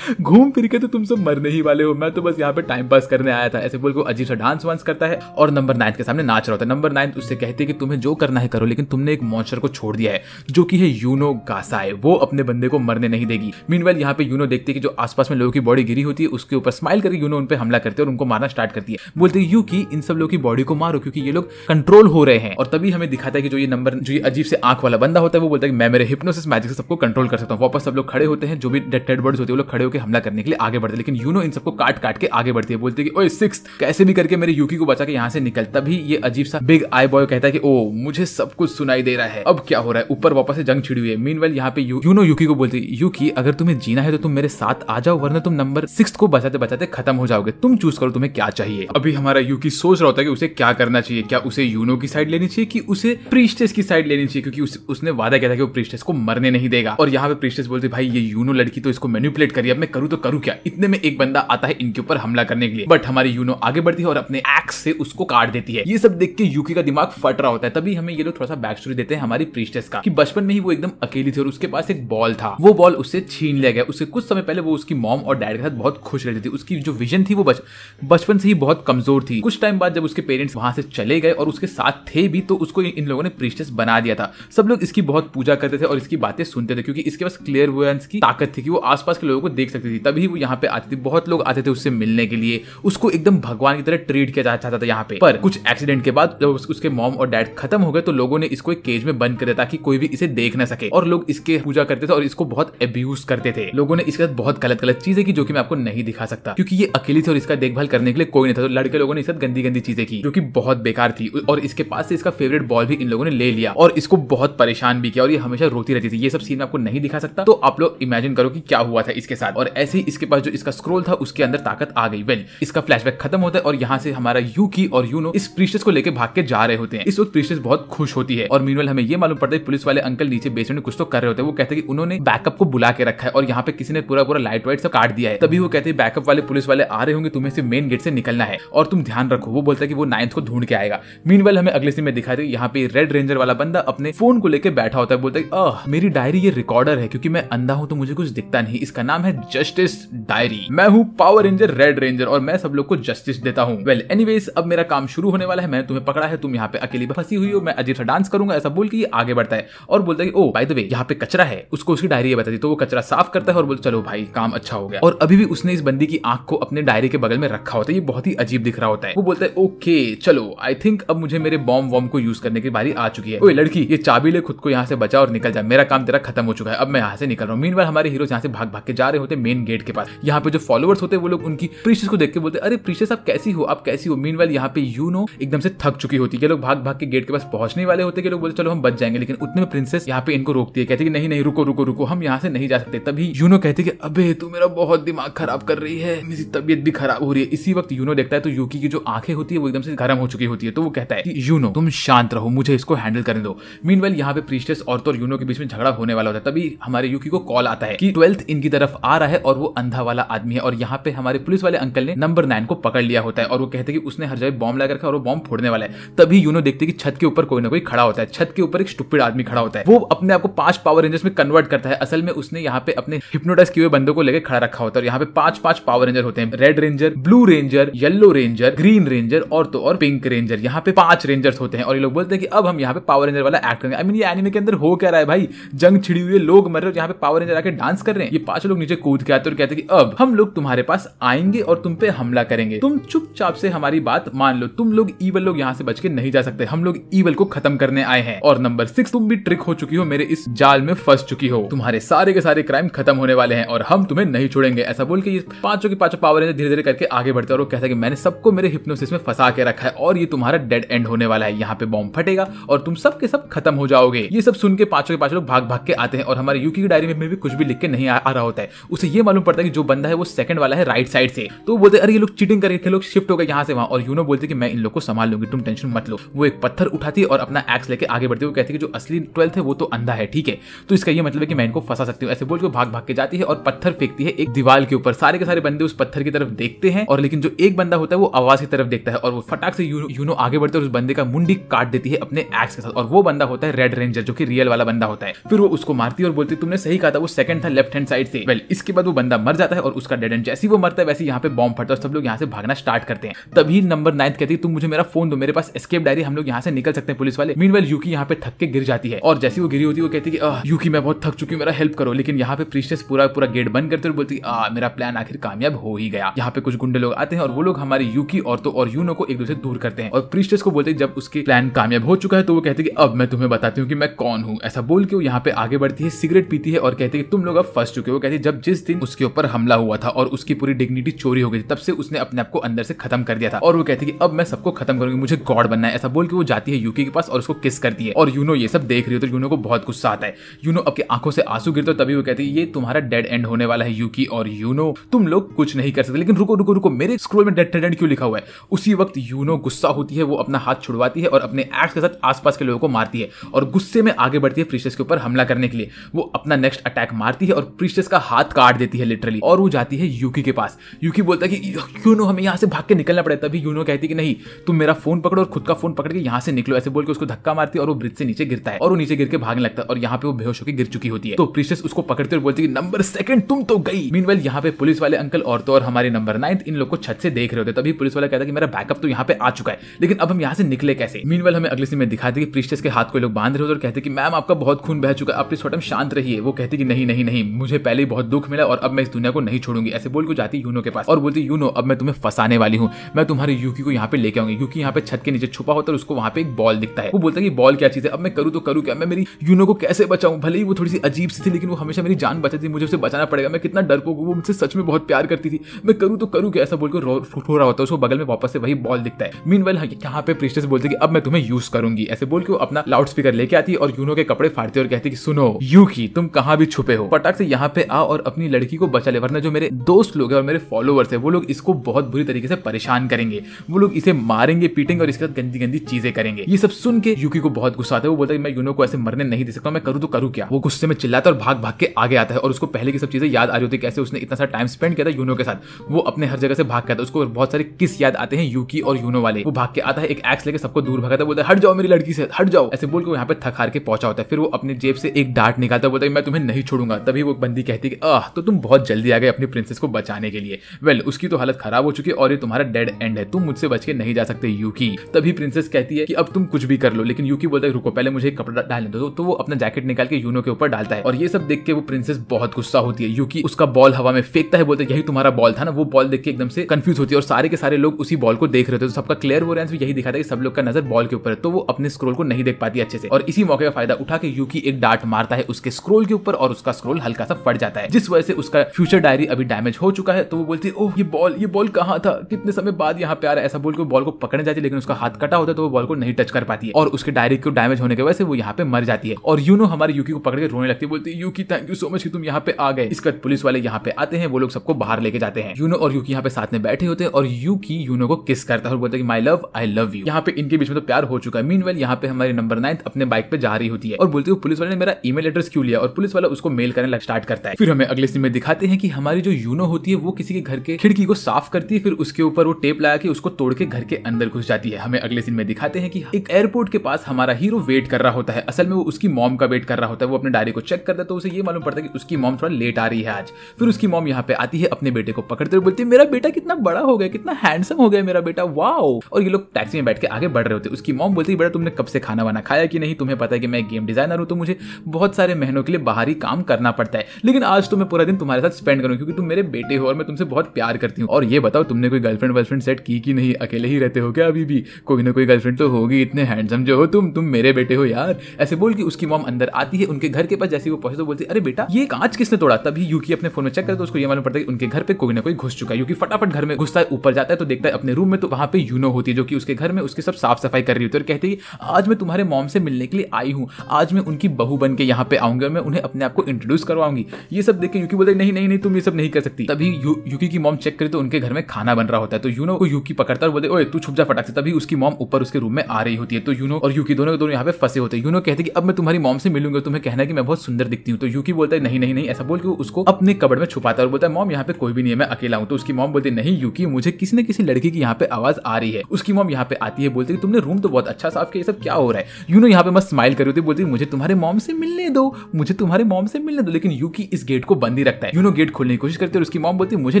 (laughs) घूम फिर के तो तुम सब मरने ही वाले हो मैं तो बस यहाँ पे टाइम पास करने आया था ऐसे बोल के अजीब सा डांस वांस करता है और नंबर नाइन्थ के सामने नाच रहा होता है नंबर नाइन्थ उससे कहते हैं कि तुम्हें जो करना है करो लेकिन तुमने एक मॉन्स्टर को छोड़ दिया है जो कि है यूनो गासाए वो अपने बंदे को मरने नहीं देगी मीन वेल यहाँ पे यूनो देखते कि जो आसपास में लोगों की बॉडी गिरी होती है उसके ऊपर स्माइल करके यूनो उन पर हमला करते हैं और उनको मारना स्टार्ट करती है बोलते यू की इन सब लोगों की बॉडी को मारो क्योंकि ये लोग कंट्रोल हो रहे हैं और तभी हमें दिखाता है कि जो ये नंबर जो ये अजीब से आंख वाला बंदा होता है वो बोलता है कि मैं मेरे हिप्नोसिस मैजिक से सबको कंट्रोल कर सकता हूँ वापस सब लोग खड़े होते हैं जो भी डेड बर्ड्स होते हैं वो लोग खड़े होकर हमला करने के लिए आगे बढ़ते हैं लेकिन यूनो इन सबको काट काट के आगे बढ़ती है बोलते हैं कि ओए सिक्स कैसे भी करके मेरे यूकी को बचा के यहाँ से निकल तभी ये अजीब सा बिग आई बॉय कहता है कि ओ मुझे सब कुछ सुनाई दे रहा है अब क्या हो रहा है ऊपर वापस से जंग छिड़ी हुई है मीन वेल यहाँ पे यूनो यूकी को बोलती है यूकी अगर तुम्हें जीना है तो तुम मेरे साथ आ जाओ वरना तुम नंबर सिक्स को बचाते बचाते खत्म हो जाओगे तुम चूज करो तुम्हें क्या चाहिए अभी हमारा यूकी सोच रहा होता है कि उसे क्या करना चाहिए क्या उसे यूनो की साइड लेनी चाहिए कि उसे प्रीस्टेस की साइड लेनी चाहिए क्योंकि क्योंकि उस, उसने वादा किया था कि वो प्रिस्टेस को मरने नहीं देगा और यहाँ पे प्रिस्टेस बोलते भाई ये यूनो लड़की तो इसको मैन्युपुलेट करिए अब मैं करूँ तो करूँ क्या इतने में एक बंदा आता है इनके ऊपर हमला करने के लिए बट हमारी यूनो आगे बढ़ती है और अपने एक्स से उसको काट देती है ये सब देख के यूकी का दिमाग फट रहा होता है तभी हमें ये लोग थोड़ा सा बैक स्टोरी देते हैं हमारी प्रिस्टेस का कि बचपन में ही वो एकदम अकेली थी और उसके पास एक बॉल था वो बॉल उससे छीन लिया गया उससे कुछ समय पहले वो उसकी मॉम और डैड के साथ बहुत खुश रहती थी उसकी जो विजन थी वो बचपन से ही बहुत कमजोर थी कुछ टाइम बाद जब उसके पेरेंट्स वहां से चले गए और उसके साथ थे भी तो उसको इन लोगों ने प्रिस्टेस बना दिया था सब लोग इसकी बहुत पूजा करते थे और इसकी बातें सुनते थे क्योंकि इसके पास क्लियर वुएंस की ताकत थी कि वो आसपास के लोगों को देख सकती थी तभी वो यहाँ पे आती थी बहुत लोग आते थे उससे मिलने के लिए उसको एकदम भगवान की तरह ट्रीट किया जाना चाहता था यहाँ पे पर कुछ एक्सीडेंट के बाद जब उसके मॉम और डैड खत्म हो गए तो लोगों ने इसको एक केज में बंद कर दिया ताकि कोई भी इसे देख ना सके और लोग इसके पूजा करते थे और इसको बहुत अब्यूज करते थे लोगों ने इसके साथ बहुत गलत गलत चीजें की जो कि मैं आपको नहीं दिखा सकता क्योंकि ये अकेली थी और इसका देखभाल करने के लिए कोई नहीं था तो लड़के लोगों ने इसके साथ गंदी गंदी चीजें की जो कि बहुत बेकार थी और इसके पास से इसका फेवरेट बॉल भी इन लोगों ने ले लिया और इसको बहुत परेशान भी किया और ये हमेशा रोती रहती थी ये सब सीन आपको नहीं दिखा सकता तो आप लोग इमेजिन करो कि क्या हुआ था इसके साथ और ऐसे ही इसके पास जो इसका स्क्रोल था उसके अंदर ताकत आ गई वेल इसका फ्लैश खत्म होता है और यहाँ से हमारा यू की और यूनो इस प्रीशस को लेकर भाग के जा रहे होते हैं इस वक्त प्रीशस बहुत खुश होती है और मीनवल हमें ये मालूम पड़ता है पुलिस वाले अंकल नीचे बेसमेंट कुछ तो कर रहे होते हैं वो कहते हैं कि उन्होंने बैकअप को बुला के रखा है और यहाँ पे किसी ने पूरा पूरा लाइट वाइट सब काट दिया है तभी वो कहते हैं बैकअप वाले पुलिस वाले आ रहे होंगे तुम्हें से मेन गेट से निकलना है और तुम ध्यान रखो वो बोलता है कि वो नाइन्थ को ढूंढ के आएगा मीन हमें अगले सीन में दिखाते यहाँ पे रेड रेंजर वाला बंदा अपने फोन को लेकर बैठा होता है बोलता है आह मेरी डायरी ये रिकॉर्डर है क्योंकि मैं अंधा हूँ तो मुझे कुछ दिखता नहीं इसका नाम है जस्टिस डायरी मैं हूँ पावर रेंजर रेड रेंजर और मैं सब लोग को जस्टिस देता हूँ वेल एनी अब मेरा काम शुरू होने वाला है मैंने तुम्हें पकड़ा है तुम यहाँ पे अकेली फंसी हुई हो मैं अजीब सा डांस करूंगा ऐसा बोल के आगे बढ़ता है और बोलता है ओ बाय द वे यहाँ पे कचरा है उसको उसकी डायरी बताती तो वो कचरा साफ करता है और बोलते चलो भाई काम अच्छा हो गया और अभी भी उसने इस बंदी की आंख को अपने डायरी के बगल में रखा होता है ये बहुत ही अजीब दिख रहा होता है वो बोलता है ओके चलो आई थिंक अब मुझे मेरे बॉम्ब वॉम्ब को यूज करने की बारी आ चुकी है ओए लड़की ये चार काबिल खुद को यहाँ से बचा और निकल जाए मेरा काम तेरा खत्म हो चुका है अब मैं यहाँ से निकल रहा हूँ मीन बार हमारे हीरो यहाँ से भाग भाग के जा रहे होते मेन गेट के पास यहाँ पे जो फॉलोअर्स होते वो लोग उनकी प्रीशियस को देख के बोलते अरे प्रीशियस आप कैसी हो आप कैसी हो मीन यहाँ पे यू नो एकदम से थक चुकी होती है लोग भाग भाग के गेट के पास पहुंचने वाले होते हैं लोग बोलते चलो हम बच जाएंगे लेकिन उतने में प्रिंसेस यहाँ पे इनको रोकती है कहती है नहीं नहीं रुको रुको रुको हम यहाँ से नहीं जा सकते तभी यूनो कहते कि अबे तू मेरा बहुत दिमाग खराब कर रही है मेरी तबियत भी खराब हो रही है इसी वक्त यूनो देखता है तो यूकी की जो आंखें होती है वो एकदम से गर्म हो चुकी होती है तो वो कहता है यूनो तुम शांत रहो मुझे इसको हैंडल करने दो मीन वेल यहाँ पे प्रीस्टेस और तो यूनो के बीच में झगड़ा होने वाला होता है तभी हमारे यूकी को कॉल आता है कि ट्वेल्थ इनकी तरफ आ रहा है और वो अंधा वाला आदमी है और यहाँ पे हमारे पुलिस वाले अंकल ने नंबर नाइन को पकड़ लिया होता है और वो कहते हैं कि उसने हर जगह बॉम्ब लगा रखा और वो बॉम्ब फोड़ने वाला है तभी यूनो देखते कि छत के ऊपर कोई ना कोई खड़ा होता है छत के ऊपर एक स्टुपिड आदमी खड़ा होता है वो अपने आप को पांच पावर रेंजर्स में कन्वर्ट करता है असल में उसने यहाँ पे अपने हिप्नोटाइज किए हुए बंदों को लेकर खड़ा रखा होता है और यहाँ पे पांच पांच पावर रेंजर होते हैं red ranger blue ranger yellow ranger green ranger और तो और पिंक रेंजर यहाँ पे पांच रेंजर्स होते हैं और ये लोग बोलते हैं कि अब हम यहाँ पे पावर रेंजर वाला एक्ट करेंगे आई मीन ये एनिमे के अंदर हो क्या रहा है भाई जंग छिड़ी हुई है लोग मर रहे यहाँ पे पावर रेंजर आके डांस कर रहे हैं ये पांच लोग नीचे कूद के आते और कहते कि अब हम लोग तुम्हारे पास आएंगे और तुम पे हमला करेंगे तुम चुपचाप से हमारी बात मान लो तुम लोग ईवल लोग यहाँ से बच के नहीं जा सकते हम लोग ईवल को खत्म करने आए हैं और नंबर सिक्स तुम भी ट्रिक हो चुकी हो मेरे इस जाल में फंस चुकी हो तुम्हारे सारे के सारे क्राइम खत्म होने वाले हैं और हम तुम्हें नहीं छोड़ेंगे ऐसा बोल के ये पांचों के पांचों पावर धीरे धीरे करके आगे बढ़ते और वो कहता है कि मैंने सबको मेरे हिप्नोसिस में फंसा के रखा है और ये तुम्हारा डेड एंड होने वाला है यहाँ पे बॉम्ब फटेगा और तुम सब सब खत्म खत्म हो जाओगे ये सब सुन के पांचों के पांच लोग भाग भाग के आते हैं और हमारे यूकी की डायरी में भी कुछ भी लिख के नहीं आ, रहा होता है उसे ये मालूम पड़ता है कि जो बंदा है वो सेकंड वाला है राइट साइड से तो बोलते अरे ये लोग चीटिंग करके लोग शिफ्ट हो गए यहाँ से वहां और यूनो बोलते कि मैं इन लोग को संभाल लूंगी तुम टेंशन मत लो वो एक पत्थर उठाती है और अपना एक्स लेके आगे बढ़ती है वो कहती है कि जो असली ट्वेल्थ है वो तो अंधा है ठीक है तो इसका ये मतलब है कि मैं इनको फंसा सकती हूँ ऐसे बोल के भाग भाग के जाती है और पत्थर फेंकती है एक दीवार के ऊपर सारे के सारे बंदे उस पत्थर की तरफ देखते हैं और लेकिन जो एक बंदा होता है वो आवाज की तरफ देखता है और वो फटाक से यूनो आगे बढ़ते और उस बंदे का मुंडी काट देती है अपने एक्स के साथ और वो बंदा होता है होता है रेड रेंजर जो की रियल वाला बंदा होता है फिर वो उसको मारती है और बोलती तुमने सही कहा था वो सेकंड था लेफ्ट हैंड साइड से वेल इसके बाद वो बंदा मर जाता है और उसका डेड एंड जैसी वो मरता है वैसे यहाँ पे बॉम्ब फटता है सब लोग यहाँ से भागना स्टार्ट करते हैं तभी नंबर नाइन्थ कहती है तुम मुझे मेरा फोन दो मेरे पास एस्केप डायरी हम लोग यहाँ से निकल सकते हैं पुलिस वाले मीन वेल यूकी यहाँ पे थक के गिर जाती है और जैसी वो गिरी होती है वो कहती है यूकी मैं बहुत थक चुकी हूँ मेरा हेल्प करो लेकिन यहाँ पे प्रीशियस पूरा पूरा गेट बंद करते और बोलती है मेरा प्लान आखिर कामयाब हो ही गया यहाँ पे कुछ गुंडे लोग आते हैं और वो लोग हमारे यूकी और तो और यूनो को एक दूसरे दूर करते हैं और प्रीस्टेस को बोलते हैं जब उसके प्लान कामयाब हो चुका है तो वो कहते हैं कि अब मैं तुम्हें बताती हूँ कि मैं कौन हूँ ऐसा बोल के वो यहाँ पे आगे बढ़ती है सिगरेट पीती है और कहती है तुम लोग अब फंस चुके हो कहती है जब जिस दिन उसके ऊपर हमला हुआ था और उसकी पूरी डिग्निटी चोरी हो गई थी तब से उसने अपने आप को अंदर से खत्म कर दिया था और वो कहती है कि अब मैं सबको खत्म करूंगी मुझे गॉड बनना है ऐसा बोल के वो जाती है यूकी के पास और उसको किस करती है और यूनो ये सब देख रही हो तो यूनो को बहुत गुस्सा आता है यूनो अब आंखों से आंसू गिरते तभी वो कहती है ये तुम्हारा डेड एंड होने वाला है यूकी और यूनो तुम लोग कुछ नहीं कर सकते लेकिन रुको रुको रुको मेरे स्क्रोल में डेड एंड क्यों लिखा हुआ है उसी वक्त यूनो गुस्सा होती है वो अपना हाथ छुड़वाती है और अपने एक्स के साथ आसपास के लोगों को मारती है और गुस्से में आगे बढ़ती है प्रीशियस के ऊपर हमला करने के लिए वो अपना नेक्स्ट अटैक मारती है और प्रीशियस का हाथ काट देती है लिटरली और वो जाती है यूकी के पास यूकी बोलता है कि यूनो हमें यहाँ से भाग के निकलना पड़े तभी यूनो कहती कि नहीं तुम मेरा फोन पकड़ो और खुद का फोन पकड़ के यहाँ से निकलो ऐसे बोल के उसको धक्का मारती है और वो ब्रिज से नीचे गिरता है और वो नीचे गिर के भागने लगता है और यहाँ पे वो बेहोश होकर गिर चुकी होती है तो प्रीशियस उसको पकड़ते हुए बोलती है नंबर सेकंड तुम तो गई मीन वेल यहाँ पे पुलिस वाले अंकल और तो और हमारे नंबर नाइन्थ इन लोग को छत से देख रहे होते तभी पुलिस वाला कहता है कि मेरा बैकअप तो यहाँ पे आ चुका है लेकिन अब हम यहाँ से निकले कैसे मीन वेल हमें अगले सीन में दिखा दी प्रीशियस के हाथ को लोग बांध रहे होते और कहते कि मैम आपका बहुत खून बह चुका है आप प्लीज थोड़ा शांत रहिए वो कहते कि नहीं नहीं नहीं मुझे पहले ही बहुत दुख मिला और अब मैं इस दुनिया को नहीं छोड़ूंगी ऐसे बोल को जाती यूनो के पास और बोलती यूनो अब मैं तुम्हें फंसाने वाली हूँ मैं तुम्हारे यूकी को यहाँ पे लेके आऊंगी यूकी यहाँ पे छत के नीचे छुपा होता है उसको वहाँ पे एक बॉल दिखता है वो बोलता है कि बॉल क्या चीज है अब मैं करूँ तो करूँ क्या मैं मेरी यूनो को कैसे बचाऊँ भले ही वो थोड़ी सी अजीब सी थी लेकिन वो हमेशा मेरी जान बचाती थी मुझे उसे बचाना पड़ेगा मैं कितना डर वो मुझसे सच में बहुत प्यार करती थी मैं करूँ तो करूँ क्या ऐसा बोलकर रो रहा होता है उसको बगल में वापस से वही बॉल दिखता है मीन वेल यहाँ पे प्रिस्टेस बोलते कि अब मैं तुम्हें यूज करूंगी ऐसे बोल के वो अपना लाउड स्पीकर लेकर लेके आती और यूनो के कपड़े फाड़ती और कहती कि सुनो यू की तुम कहाँ भी छुपे हो पटाक से यहाँ पे आओ और अपनी लड़की को बचा ले वरना जो मेरे दोस्त लोग हैं और मेरे फॉलोअर्स है वो लोग इसको बहुत बुरी तरीके से परेशान करेंगे वो लोग इसे मारेंगे पीटेंगे और इसके साथ गंदी गंदी चीजें करेंगे ये सब सुन के यूकी को बहुत गुस्सा आता है वो बोलता है मैं यूनो को ऐसे मरने नहीं दे सकता मैं करूँ तो करूँ क्या वो गुस्से में चिल्लाता और भाग भाग के आगे आता है और उसको पहले की सब चीजें याद आ रही होती है कैसे उसने इतना सा टाइम स्पेंड किया था यूनो के साथ वो अपने हर जगह से भाग करता है उसको बहुत सारे किस याद आते हैं यूकी और यूनो वाले वो भाग के आता है एक एक्स लेकर सबको दूर भागता है बोलता है हट जाओ मेरी लड़की से हट जाओ ऐसे बोल के यहाँ पे हार के पहुंचा होता है फिर वो अपने जेब से एक डांट निकालता बोलता है मैं तुम्हें नहीं छोड़ूंगा तभी वो बंदी कहती है आह तो तुम बहुत जल्दी आ गए अपनी प्रिंसेस को बचाने के लिए वेल उसकी तो हालत खराब हो चुकी है और ये तुम्हारा डेड एंड है तुम मुझसे बच के नहीं जा सकते यूकी तभी प्रिंसेस कहती है कि अब तुम कुछ भी कर लो लेकिन यूकी बोलता है रुको पहले मुझे कपड़ा डालने दो तो वो अपना जैकेट निकाल के यूनो के ऊपर डालता है और ये सब देख के वो प्रिंसेस बहुत गुस्सा होती है यूकी उसका बॉल हवा में फेंकता है बोलते यही तुम्हारा बॉल था ना वो बॉल देख के एकदम से कंफ्यूज होती है और सारे के सारे लोग उसी बॉल को देख रहे थे सबका क्लियर वो यही दिखाता है कि सब लोग का नजर बॉल के ऊपर है तो वो अपने स्क्रोल को नहीं देख पाती अच्छे से से और इसी मौके का फायदा उठा के यूकी एक डार्ट मारता है उसके स्क्रोल के ऊपर और उसका स्क्रोल हल्का सा फट जाता है जिस वजह से उसका फ्यूचर डायरी अभी डैमेज हो चुका है तो वो बोलती है ओह ये बॉल ये बॉल कहाँ था कितने समय बाद यहाँ पे आ रहा है ऐसा बोल के बॉल को पकड़ने जाती है लेकिन उसका हाथ कटा होता है तो वो बॉल को नहीं टच कर पाती है और उसके डायरी को डैमेज होने की वजह से वो यहाँ पे मर जाती है और यूनो हमारे यूकी को पकड़ के रोने लगती है बोलती है यूकी थैंक यू सो मच की तुम यहाँ पे आ गए इसके बाद पुलिस वाले यहाँ पे आते हैं वो लोग सबको बाहर लेके जाते हैं यूनो और यूकी यहाँ पे साथ में बैठे होते हैं और यूकी यूनो को किस करता है और बोलता है my love I love you यहाँ पे इनके बीच में तो प्यार हो चुका है मीन वेल यहाँ पे हमारे नंबर नाइन्थ अपने बाइक पे जा रही होती है और बोलती है पुलिस वाले ने मेरा ईमेल एड्रेस क्यों लिया और पुलिस वाला उसको मेल करने स्टार्ट करता है फिर हमें अगले सीन में दिखाते हैं कि हमारी जो यूनो होती है वो किसी के घर के खिड़की को साफ करती है फिर उसके ऊपर वो टेप लगा के उसको तोड़ के घर के अंदर घुस जाती है हमें अगले सीन में दिखाते हैं कि एक एयरपोर्ट के पास हमारा हीरो वेट कर रहा होता है असल में वो उसकी मॉम का वेट कर रहा होता है वो अपने डायरी को चेक करता है तो उसे ये मालूम पड़ता है कि उसकी मॉम थोड़ा लेट आ रही है आज फिर उसकी मॉम यहाँ पे आती है अपने बेटे को पकड़ते हुए बोलती है मेरा बेटा कितना बड़ा हो गया कितना हैंडसम हो गया मेरा बेटा वाओ और ये लोग टैक्सी में बैठ के आगे बढ़ रहे होते उसकी मॉम बोलती है बेटा तुमने कब से खाना वाना खाया कि नहीं तुम्हें पता है कि मैं गेम डिज़ाइनर हूं तो मुझे बहुत सारे महीनों के लिए बाहरी काम करना पड़ता है लेकिन आज तो मैं पूरा दिन तुम्हारे साथ स्पेंड करूँ क्योंकि तुम मेरे बेटे हो और मैं तुमसे बहुत प्यार करती हूँ और ये बताओ तुमने कोई गर्लफ्रेंड वर्लफ्रेंड सेट की कि नहीं अकेले ही रहते हो क्या अभी भी कोई ना कोई गर्लफ्रेंड तो होगी इतने हैंडसम जो हो तुम तुम मेरे बेटे हो यार ऐसे बोल कि उसकी मॉम अंदर आती है उनके घर के पास जैसे वो पहुंचे तो बोलती अरे बेटा ये कांच किसने तोड़ा तभी यूकी अपने फोन में चेक करता तो उसको ये मालूम पड़ता है कि उनके घर पे कोई ना कोई घुस चुका है यूकी फटाफट घर में घुसता है ऊपर जाता है तो देखता है अपने रूम में तो वहां पे यूनो होती है जो कि उसके घर में उसके सब साफ सफाई कर रही होती है और कहती है आज मैं तुम्हारे मॉम से मिलने के लिए आई हूँ आज मैं उनकी बहू बन के यहाँ पे आऊंगी और मैं उन्हें अपने आप को इंट्रोड्यूस करवाऊंगी ये सब देखें यूकी बोलते नहीं नहीं नहीं तुम ये सब नहीं कर सकती तभी यूकी की मॉम चेक करे तो उनके घर में खाना बन रहा होता है तो यूनो को यूकी पकड़ता है बोले ओए तू छुप जा फटाक से तभी उसकी मॉम ऊपर उसके रूम में आ रही होती है तो यूनो और यूकी दोनों दोनों यहाँ पे फंसे होते हैं यूनो कहते कि अब मैं तुम्हारी मॉम से मिलूंगा तुम्हें कहना है कि मैं बहुत सुंदर दिखती हूँ तो यूकी बोलता है नहीं नहीं नहीं ऐसा बोल के उसको अपने कबड़ में छुपाता है और बोलता है मॉम यहाँ पे कोई भी नहीं है मैं अकेला हूँ तो उसकी मॉम बोलती नहीं यूकी मुझे किसी न किसी लड़की की यहाँ पे आवाज आ रही है उसकी मॉम यहाँ पे आती है बोलती है तुमने रूम तो बहुत अच्छा साफ किया ये सब क्या हो रहा है यूनो यहाँ पे मैं स्माइल कर रही होती बोलती मुझे तुम्हारे मॉम से मिलने दो मुझे तुम्हारे मॉम से मिलने दो लेकिन यूकी इस गेट को बंद ही रखता है यूनो गेट खोलने की कोशिश करते और उसकी मॉम बोलती मुझे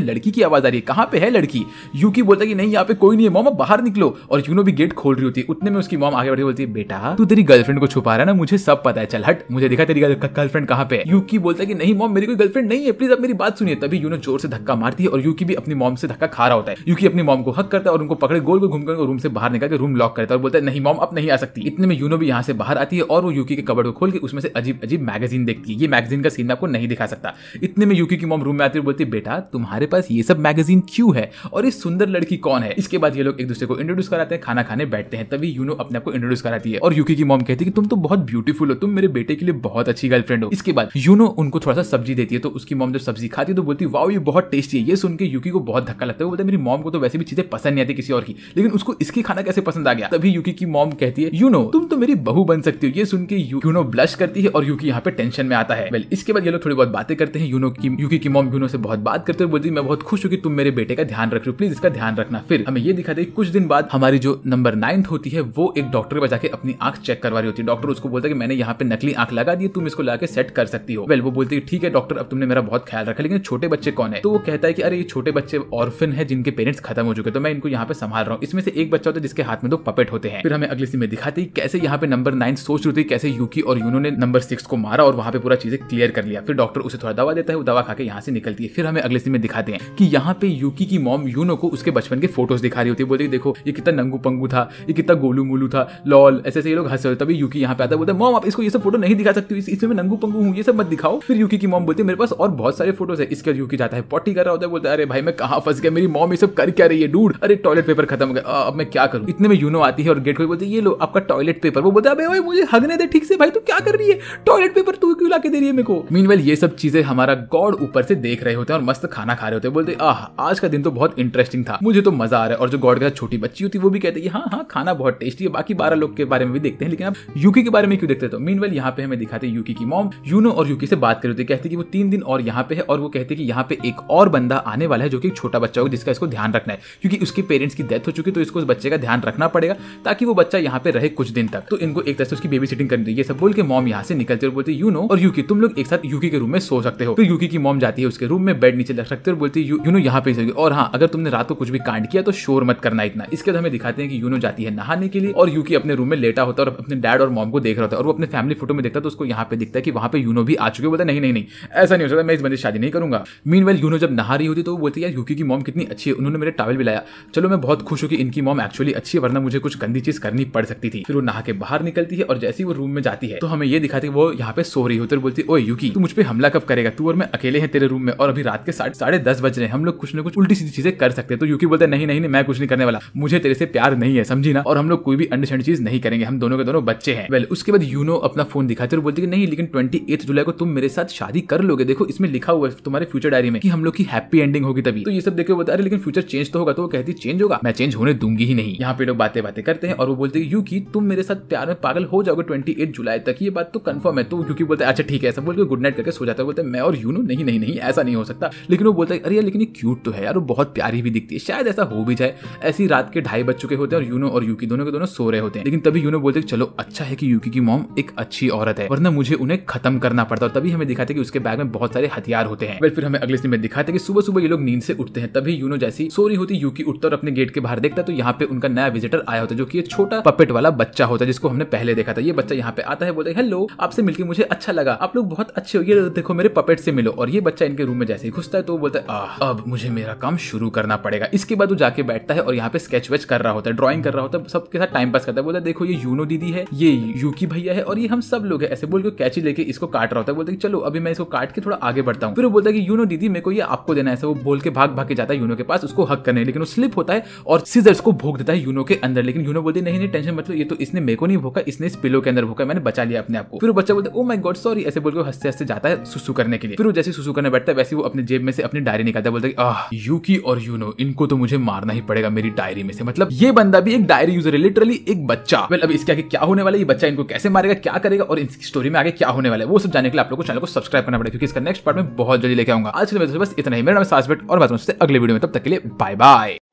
लड़की की आवाज आ रही है कहाँ पे है लड़की यूकी बोलता की नहीं यहाँ पे कोई नहीं है मॉम बाहर निकलो और यूनो भी गेट खोल रही होती है उतने में उसकी मॉम आगे बढ़ी बोलती है बेटा तू तेरी गर्लफ्रेंड को छुपा रहा है ना मुझे सब पता है चल हट मुझे दिखा तेरी गर्लफ्रेंड कहाँ पे यूकी बोलता की नहीं मॉम मेरी कोई गर्लफ्रेंड नहीं है प्लीज आप मेरी बात सुनिए तभी यूनो जोर से धक्का मारती है और यूकी भी अपनी मॉम से धक्का खा रहा होता है यूकी अपनी मॉम को हक करता है और उनको पकड़े गोल गोल घूमकर रूम से बाहर निकाल के रूम लॉक करता है और बोलता है नहीं मॉम अब नहीं आ सकती इतने में यूनो भी यहाँ से बाहर आती है और वो यूकी के कबड़ को खोल के उसमें से अजीब अजीब मैगजीन देखती है ये मैगजीन का सीन मैं आपको नहीं दिखा सकता इतने में यूकी की मॉम रूम में आती है बोलती है बेटा तुम्हारे पास ये सब मैगजीन क्यों है और इस सुंदर लड़की कौन है इसके बाद ये लोग एक दूसरे को इंट्रोड्यूस कराते हैं खाना खाने बैठते हैं तभी यूनो अपने आपको इंट्रोड्यूस कराती है और यूकी की मॉम कहती है कि तुम तो बहुत ब्यूटीफुल हो तुम मेरे बेटे के लिए बहुत अच्छी गर्लफ्रेंड हो इसके बाद यूनो उनको थोड़ा सा सब्जी देती है तो उसकी मॉम जब सब्जी खाती है तो बोलती वाओ ये बहुत टेस्टी है ये सुन के यूकी को बहुत धक्का लगता है बोलते मेरी मॉम को तो वैसे भी चीजें पसंद नहीं आती किसी और की लेकिन उसको इसकी खाना कैसे पसंद आ गया तभी यूकी की मॉम कहती है यू नो तुम तो मेरी बहू बहू बन सकती हो ये सुन के यू, यूनो ब्लश करती है और यूकी यहाँ पे टेंशन में आता है वेल इसके बाद ये लोग थोड़ी बहुत बातें करते हैं यूनो की यूकी की मॉम यूनो से बहुत बात करते हुए बोलती मैं बहुत खुश हूँ की तुम मेरे बेटे का ध्यान रख रहे हो प्लीज इसका ध्यान रखना फिर हमें ये दिखा दे कुछ दिन बाद हमारी जो नंबर नाइन्थ होती है वो एक डॉक्टर के जाके अपनी आंख चेक करवा रही होती है डॉक्टर उसको बोलता है कि मैंने यहाँ पे नकली आंख लगा दी तुम इसको ला के सेट कर सकती हो वेल वो बोलती है ठीक है डॉक्टर अब तुमने मेरा बहुत ख्याल रखा लेकिन छोटे बच्चे कौन है तो वो कहता है कि अरे ये छोटे बच्चे ऑर्फिन है जिनके पेरेंट्स खत्म हो चुके तो मैं इनको यहाँ पे संभाल रहा हूँ इसमें से एक बच्चा होता है जिसके हाथ में दो पपेट होते हैं फिर हमें अगली सीन में दिखाती है कैसे यहाँ पे नंबर नंबर नाइन सोच रही थी कैसे यूकी और यूनो ने नंबर सिक्स को मारा और वहां पे पूरा चीजें क्लियर कर लिया फिर डॉक्टर उसे थोड़ा दवा देता है वो दवा खा के यहाँ से निकलती है फिर हमें अगले सीन में दिखाते हैं कि यहाँ पे यूकी की मॉम यूनो को उसके बचपन के फोटोज दिखा रही होती है बोलती देखो ये कितना नंगू पंगू था ये कितना गोलू मोलू था लॉल ऐसे ऐसे ये लोग हंस रहे तभी यूकी यहाँ पे आता है बोलते मॉम आप इसको ये सब फोटो नहीं दिखा सकती इसमें मैं नंगू पंगू हूँ ये सब मत दिखाओ फिर यूकी की मॉम बोलती है मेरे पास और बहुत सारे फोटोज है इसके यूकी जाता है पॉटी कर रहा होता है बोलता है अरे भाई मैं कहाँ फंस गया मेरी मॉम ये सब कर क्या रही है डूड अरे टॉयलेट पेपर खत्म हो गया अब मैं क्या करूँ इतने में यूनो आती है और गेट खोल बोलते ये लो आपका टॉयलेट पेपर वो बोलता अबे भाई मुझे हगने दे ठीक से भाई तू क्या कर रही है टॉयलेट पेपर तू क्यों ला के दे रही है मेरे को मीन ये सब चीजें हमारा गॉड ऊपर से देख रहे होते हैं और मस्त खाना खा रहे होते हैं बोलते आह आज का दिन तो बहुत इंटरेस्टिंग था मुझे तो मजा आ रहा है और जो गॉड के साथ छोटी बच्ची होती वो भी कहती है हाँ हाँ खाना बहुत टेस्टी है बाकी बारह लोग के बारे में भी देखते हैं लेकिन आप यूकी के बारे में क्यों देखते तो मीन वेल यहाँ पे हमें दिखाते यूकी की मॉम यूनो और यूकी से बात कर रही होती कहती कि वो तीन दिन और यहाँ पे है और वो कहते कि यहाँ पे एक और बंदा आने वाला है जो कि छोटा बच्चा होगा जिसका इसको ध्यान रखना है क्योंकि उसके पेरेंट्स की डेथ हो चुकी तो इसको उस बच्चे का ध्यान रखना पड़ेगा ताकि वो बच्चा यहाँ पे रहे कुछ दिन तक तो इनको एक तरह से उसकी बेबी सिटिंग करनी रही सब बोल के मॉम यहाँ से निकलते और बोलते यू नो और यूकी तुम लोग एक साथ यूकी के रूम में सो सकते हो फिर यूकी की मॉम जाती है उसके रूम में बेड नीचे रख सकते हो बोलते यू नो यहाँ पे सो और हाँ अगर तुमने रात को कुछ भी कांड किया तो शोर मत करना इतना इसके बाद हमें दिखाते हैं कि यूनो जाती है नहाने के लिए और यूकी अपने रूम में लेटा होता है और अपने डैड और मॉम को देख रहा था और वो अपने फैमिली फोटो में देखता तो उसको यहाँ पे दिखता है कि वहाँ पे यूनो भी आ चुके बोलता नहीं नहीं नहीं ऐसा नहीं हो सकता मैं इस बंदे शादी नहीं करूंगा मीन वेल यूनो जब नहा रही होती तो वो बोलती है यूकी की मॉम कितनी अच्छी है उन्होंने मेरे टावल भी लाया चलो मैं बहुत खुश हूँ कि इनकी मॉम एक्चुअली अच्छी है वरना मुझे कुछ गंदी चीज करनी पड़ सकती थी फिर वो नहा के बाहर निकलती है और जैसे ही वो रूम में जाती है तो हमें ये दिखाती है वो यहाँ पे सो रही होती है बोलती है ओ युकी तू मुझ पर हमला कब करेगा तू और मैं अकेले हैं तेरे रूम में और अभी रात के साढ़े साढ़े दस बज रहे हैं हम लोग कुछ ना कुछ उल्टी सीधी चीजें कर सकते हैं तो युकी बोलते नहीं नहीं मैं कुछ नहीं करने वाला मुझे तेरे से प्यार नहीं है समझी ना और हम लोग कोई भी अंडरस्टैंड चीज नहीं करेंगे हम दोनों के दोनों बच्चे हैं वेल उसके बाद यूनो अपना फोन दिखाते और बोलती है नहीं लेकिन ट्वेंटी जुलाई को तुम मेरे साथ शादी कर लोगे देखो इसमें लिखा हुआ है तुम्हारे फ्यूचर डायरी में कि हम लोग की हैप्पी एंडिंग होगी तभी तो ये सब देखे बोलते अरे लेकिन फ्यूचर चेंज तो होगा तो वो कहती चेंज होगा मैं चेंज होने दूंगी ही नहीं यहाँ पे लोग बातें बातें करते हैं और वो बोलते हैं यू की तुम मेरे साथ प्यार में में पागल हो जाओगे ट्वेंटी एट जुलाई तक ये बात तो कन्फर्म है तो क्योंकि बोलते हैं अच्छा ठीक है ऐसा बोलते गुड नाइट करके सो जाता है बोलते मैं और नो नहीं नहीं नहीं ऐसा नहीं हो सकता लेकिन वो बोलते हैं अरे लेकिन ये क्यूट तो है यार वो बहुत प्यारी भी दिखती है शायद ऐसा हो भी जाए ऐसी रात के ढाई बज चुके होते हैं और यूनो और यूकी दोनों के दोनों सो रहे होते हैं लेकिन तभी यूनो बोलते चलो अच्छा है कि यूकी की मॉम एक अच्छी औरत है वरना मुझे उन्हें खत्म करना पड़ता और तभी हमें दिखाते कि उसके बैग में बहुत सारे हथियार होते हैं फिर हमें अगले दिन में दिखाते कि सुबह सुबह ये लोग नींद से उठते हैं तभी यूनो जैसी सो रही होती यूकी उठता और अपने गेट के बाहर देखता तो यहाँ पे उनका नया विजिटर आया होता जो की छोटा पपेट वाला बच्चा होता है जिसको हमने हमने पहले देखा था ये बच्चा यहाँ पे आता है बोलता है हेलो आपसे मिलकर मुझे अच्छा लगा आप लोग बहुत अच्छे हो ये देखो मेरे पपेट से मिलो और ये बच्चा इनके रूम में जैसे ही घुसता है तो बोलता है आह अब मुझे मेरा काम शुरू करना पड़ेगा इसके बाद वो जाके बैठता है और यहाँ पे स्केच वेच कर रहा होता है ड्रॉइंग कर रहा होता है सबके साथ टाइम पास करता है बोलता है देखो ये यूनो दीदी है ये यूकी भैया है और ये हम सब लोग है ऐसे बोल के कैची लेके इसको काट रहा होता है बोलते कि चलो अभी मैं इसको काट के थोड़ा आगे बढ़ता हूँ फिर वो बोलता है कि यूनो दीदी मेरे को ये आपको देना है ऐसा वो बोल के भाग भाग के जाता है यूनो के पास उसको हक करने लेकिन वो स्लिप होता है और सीजर्स को भोग देता है यूनो के अंदर लेकिन यूनो बोलते नहीं नहीं टेंशन मतलब ये तो इसने मेरे को नहीं भोग भूखा इसने इस पिलो के अंदर भूखा मैंने बचा लिया अपने आप को फिर बच्चा बोलता है ओ माय गॉड सॉरी ऐसे बोल के हंसते हंसते जाता है सुसु करने के लिए फिर वो जैसे सुसु करने बैठता है वैसे वो अपने जेब में से अपनी डायरी निकालता है बोलता है आह यूकी और यूनो इनको तो मुझे मारना ही पड़ेगा मेरी डायरी में से मतलब ये बंदा भी एक डायरी यूजर है लिटरली एक बच्चा मतलब अब इसके आगे क्या होने वाला है ये बच्चा इनको कैसे मारेगा क्या करेगा और इसकी स्टोरी में आगे क्या होने वाला है वो सब जानने के लिए आप लोग को चैनल को सब्सक्राइब करना पड़ेगा क्योंकि इसका नेक्स्ट पार्ट में बहुत जल्दी लेके आऊंगा आज के लिए बस इतना ही मेरा नाम सासबेट और बात अगले वीडियो में तब तक के लिए बाय बाय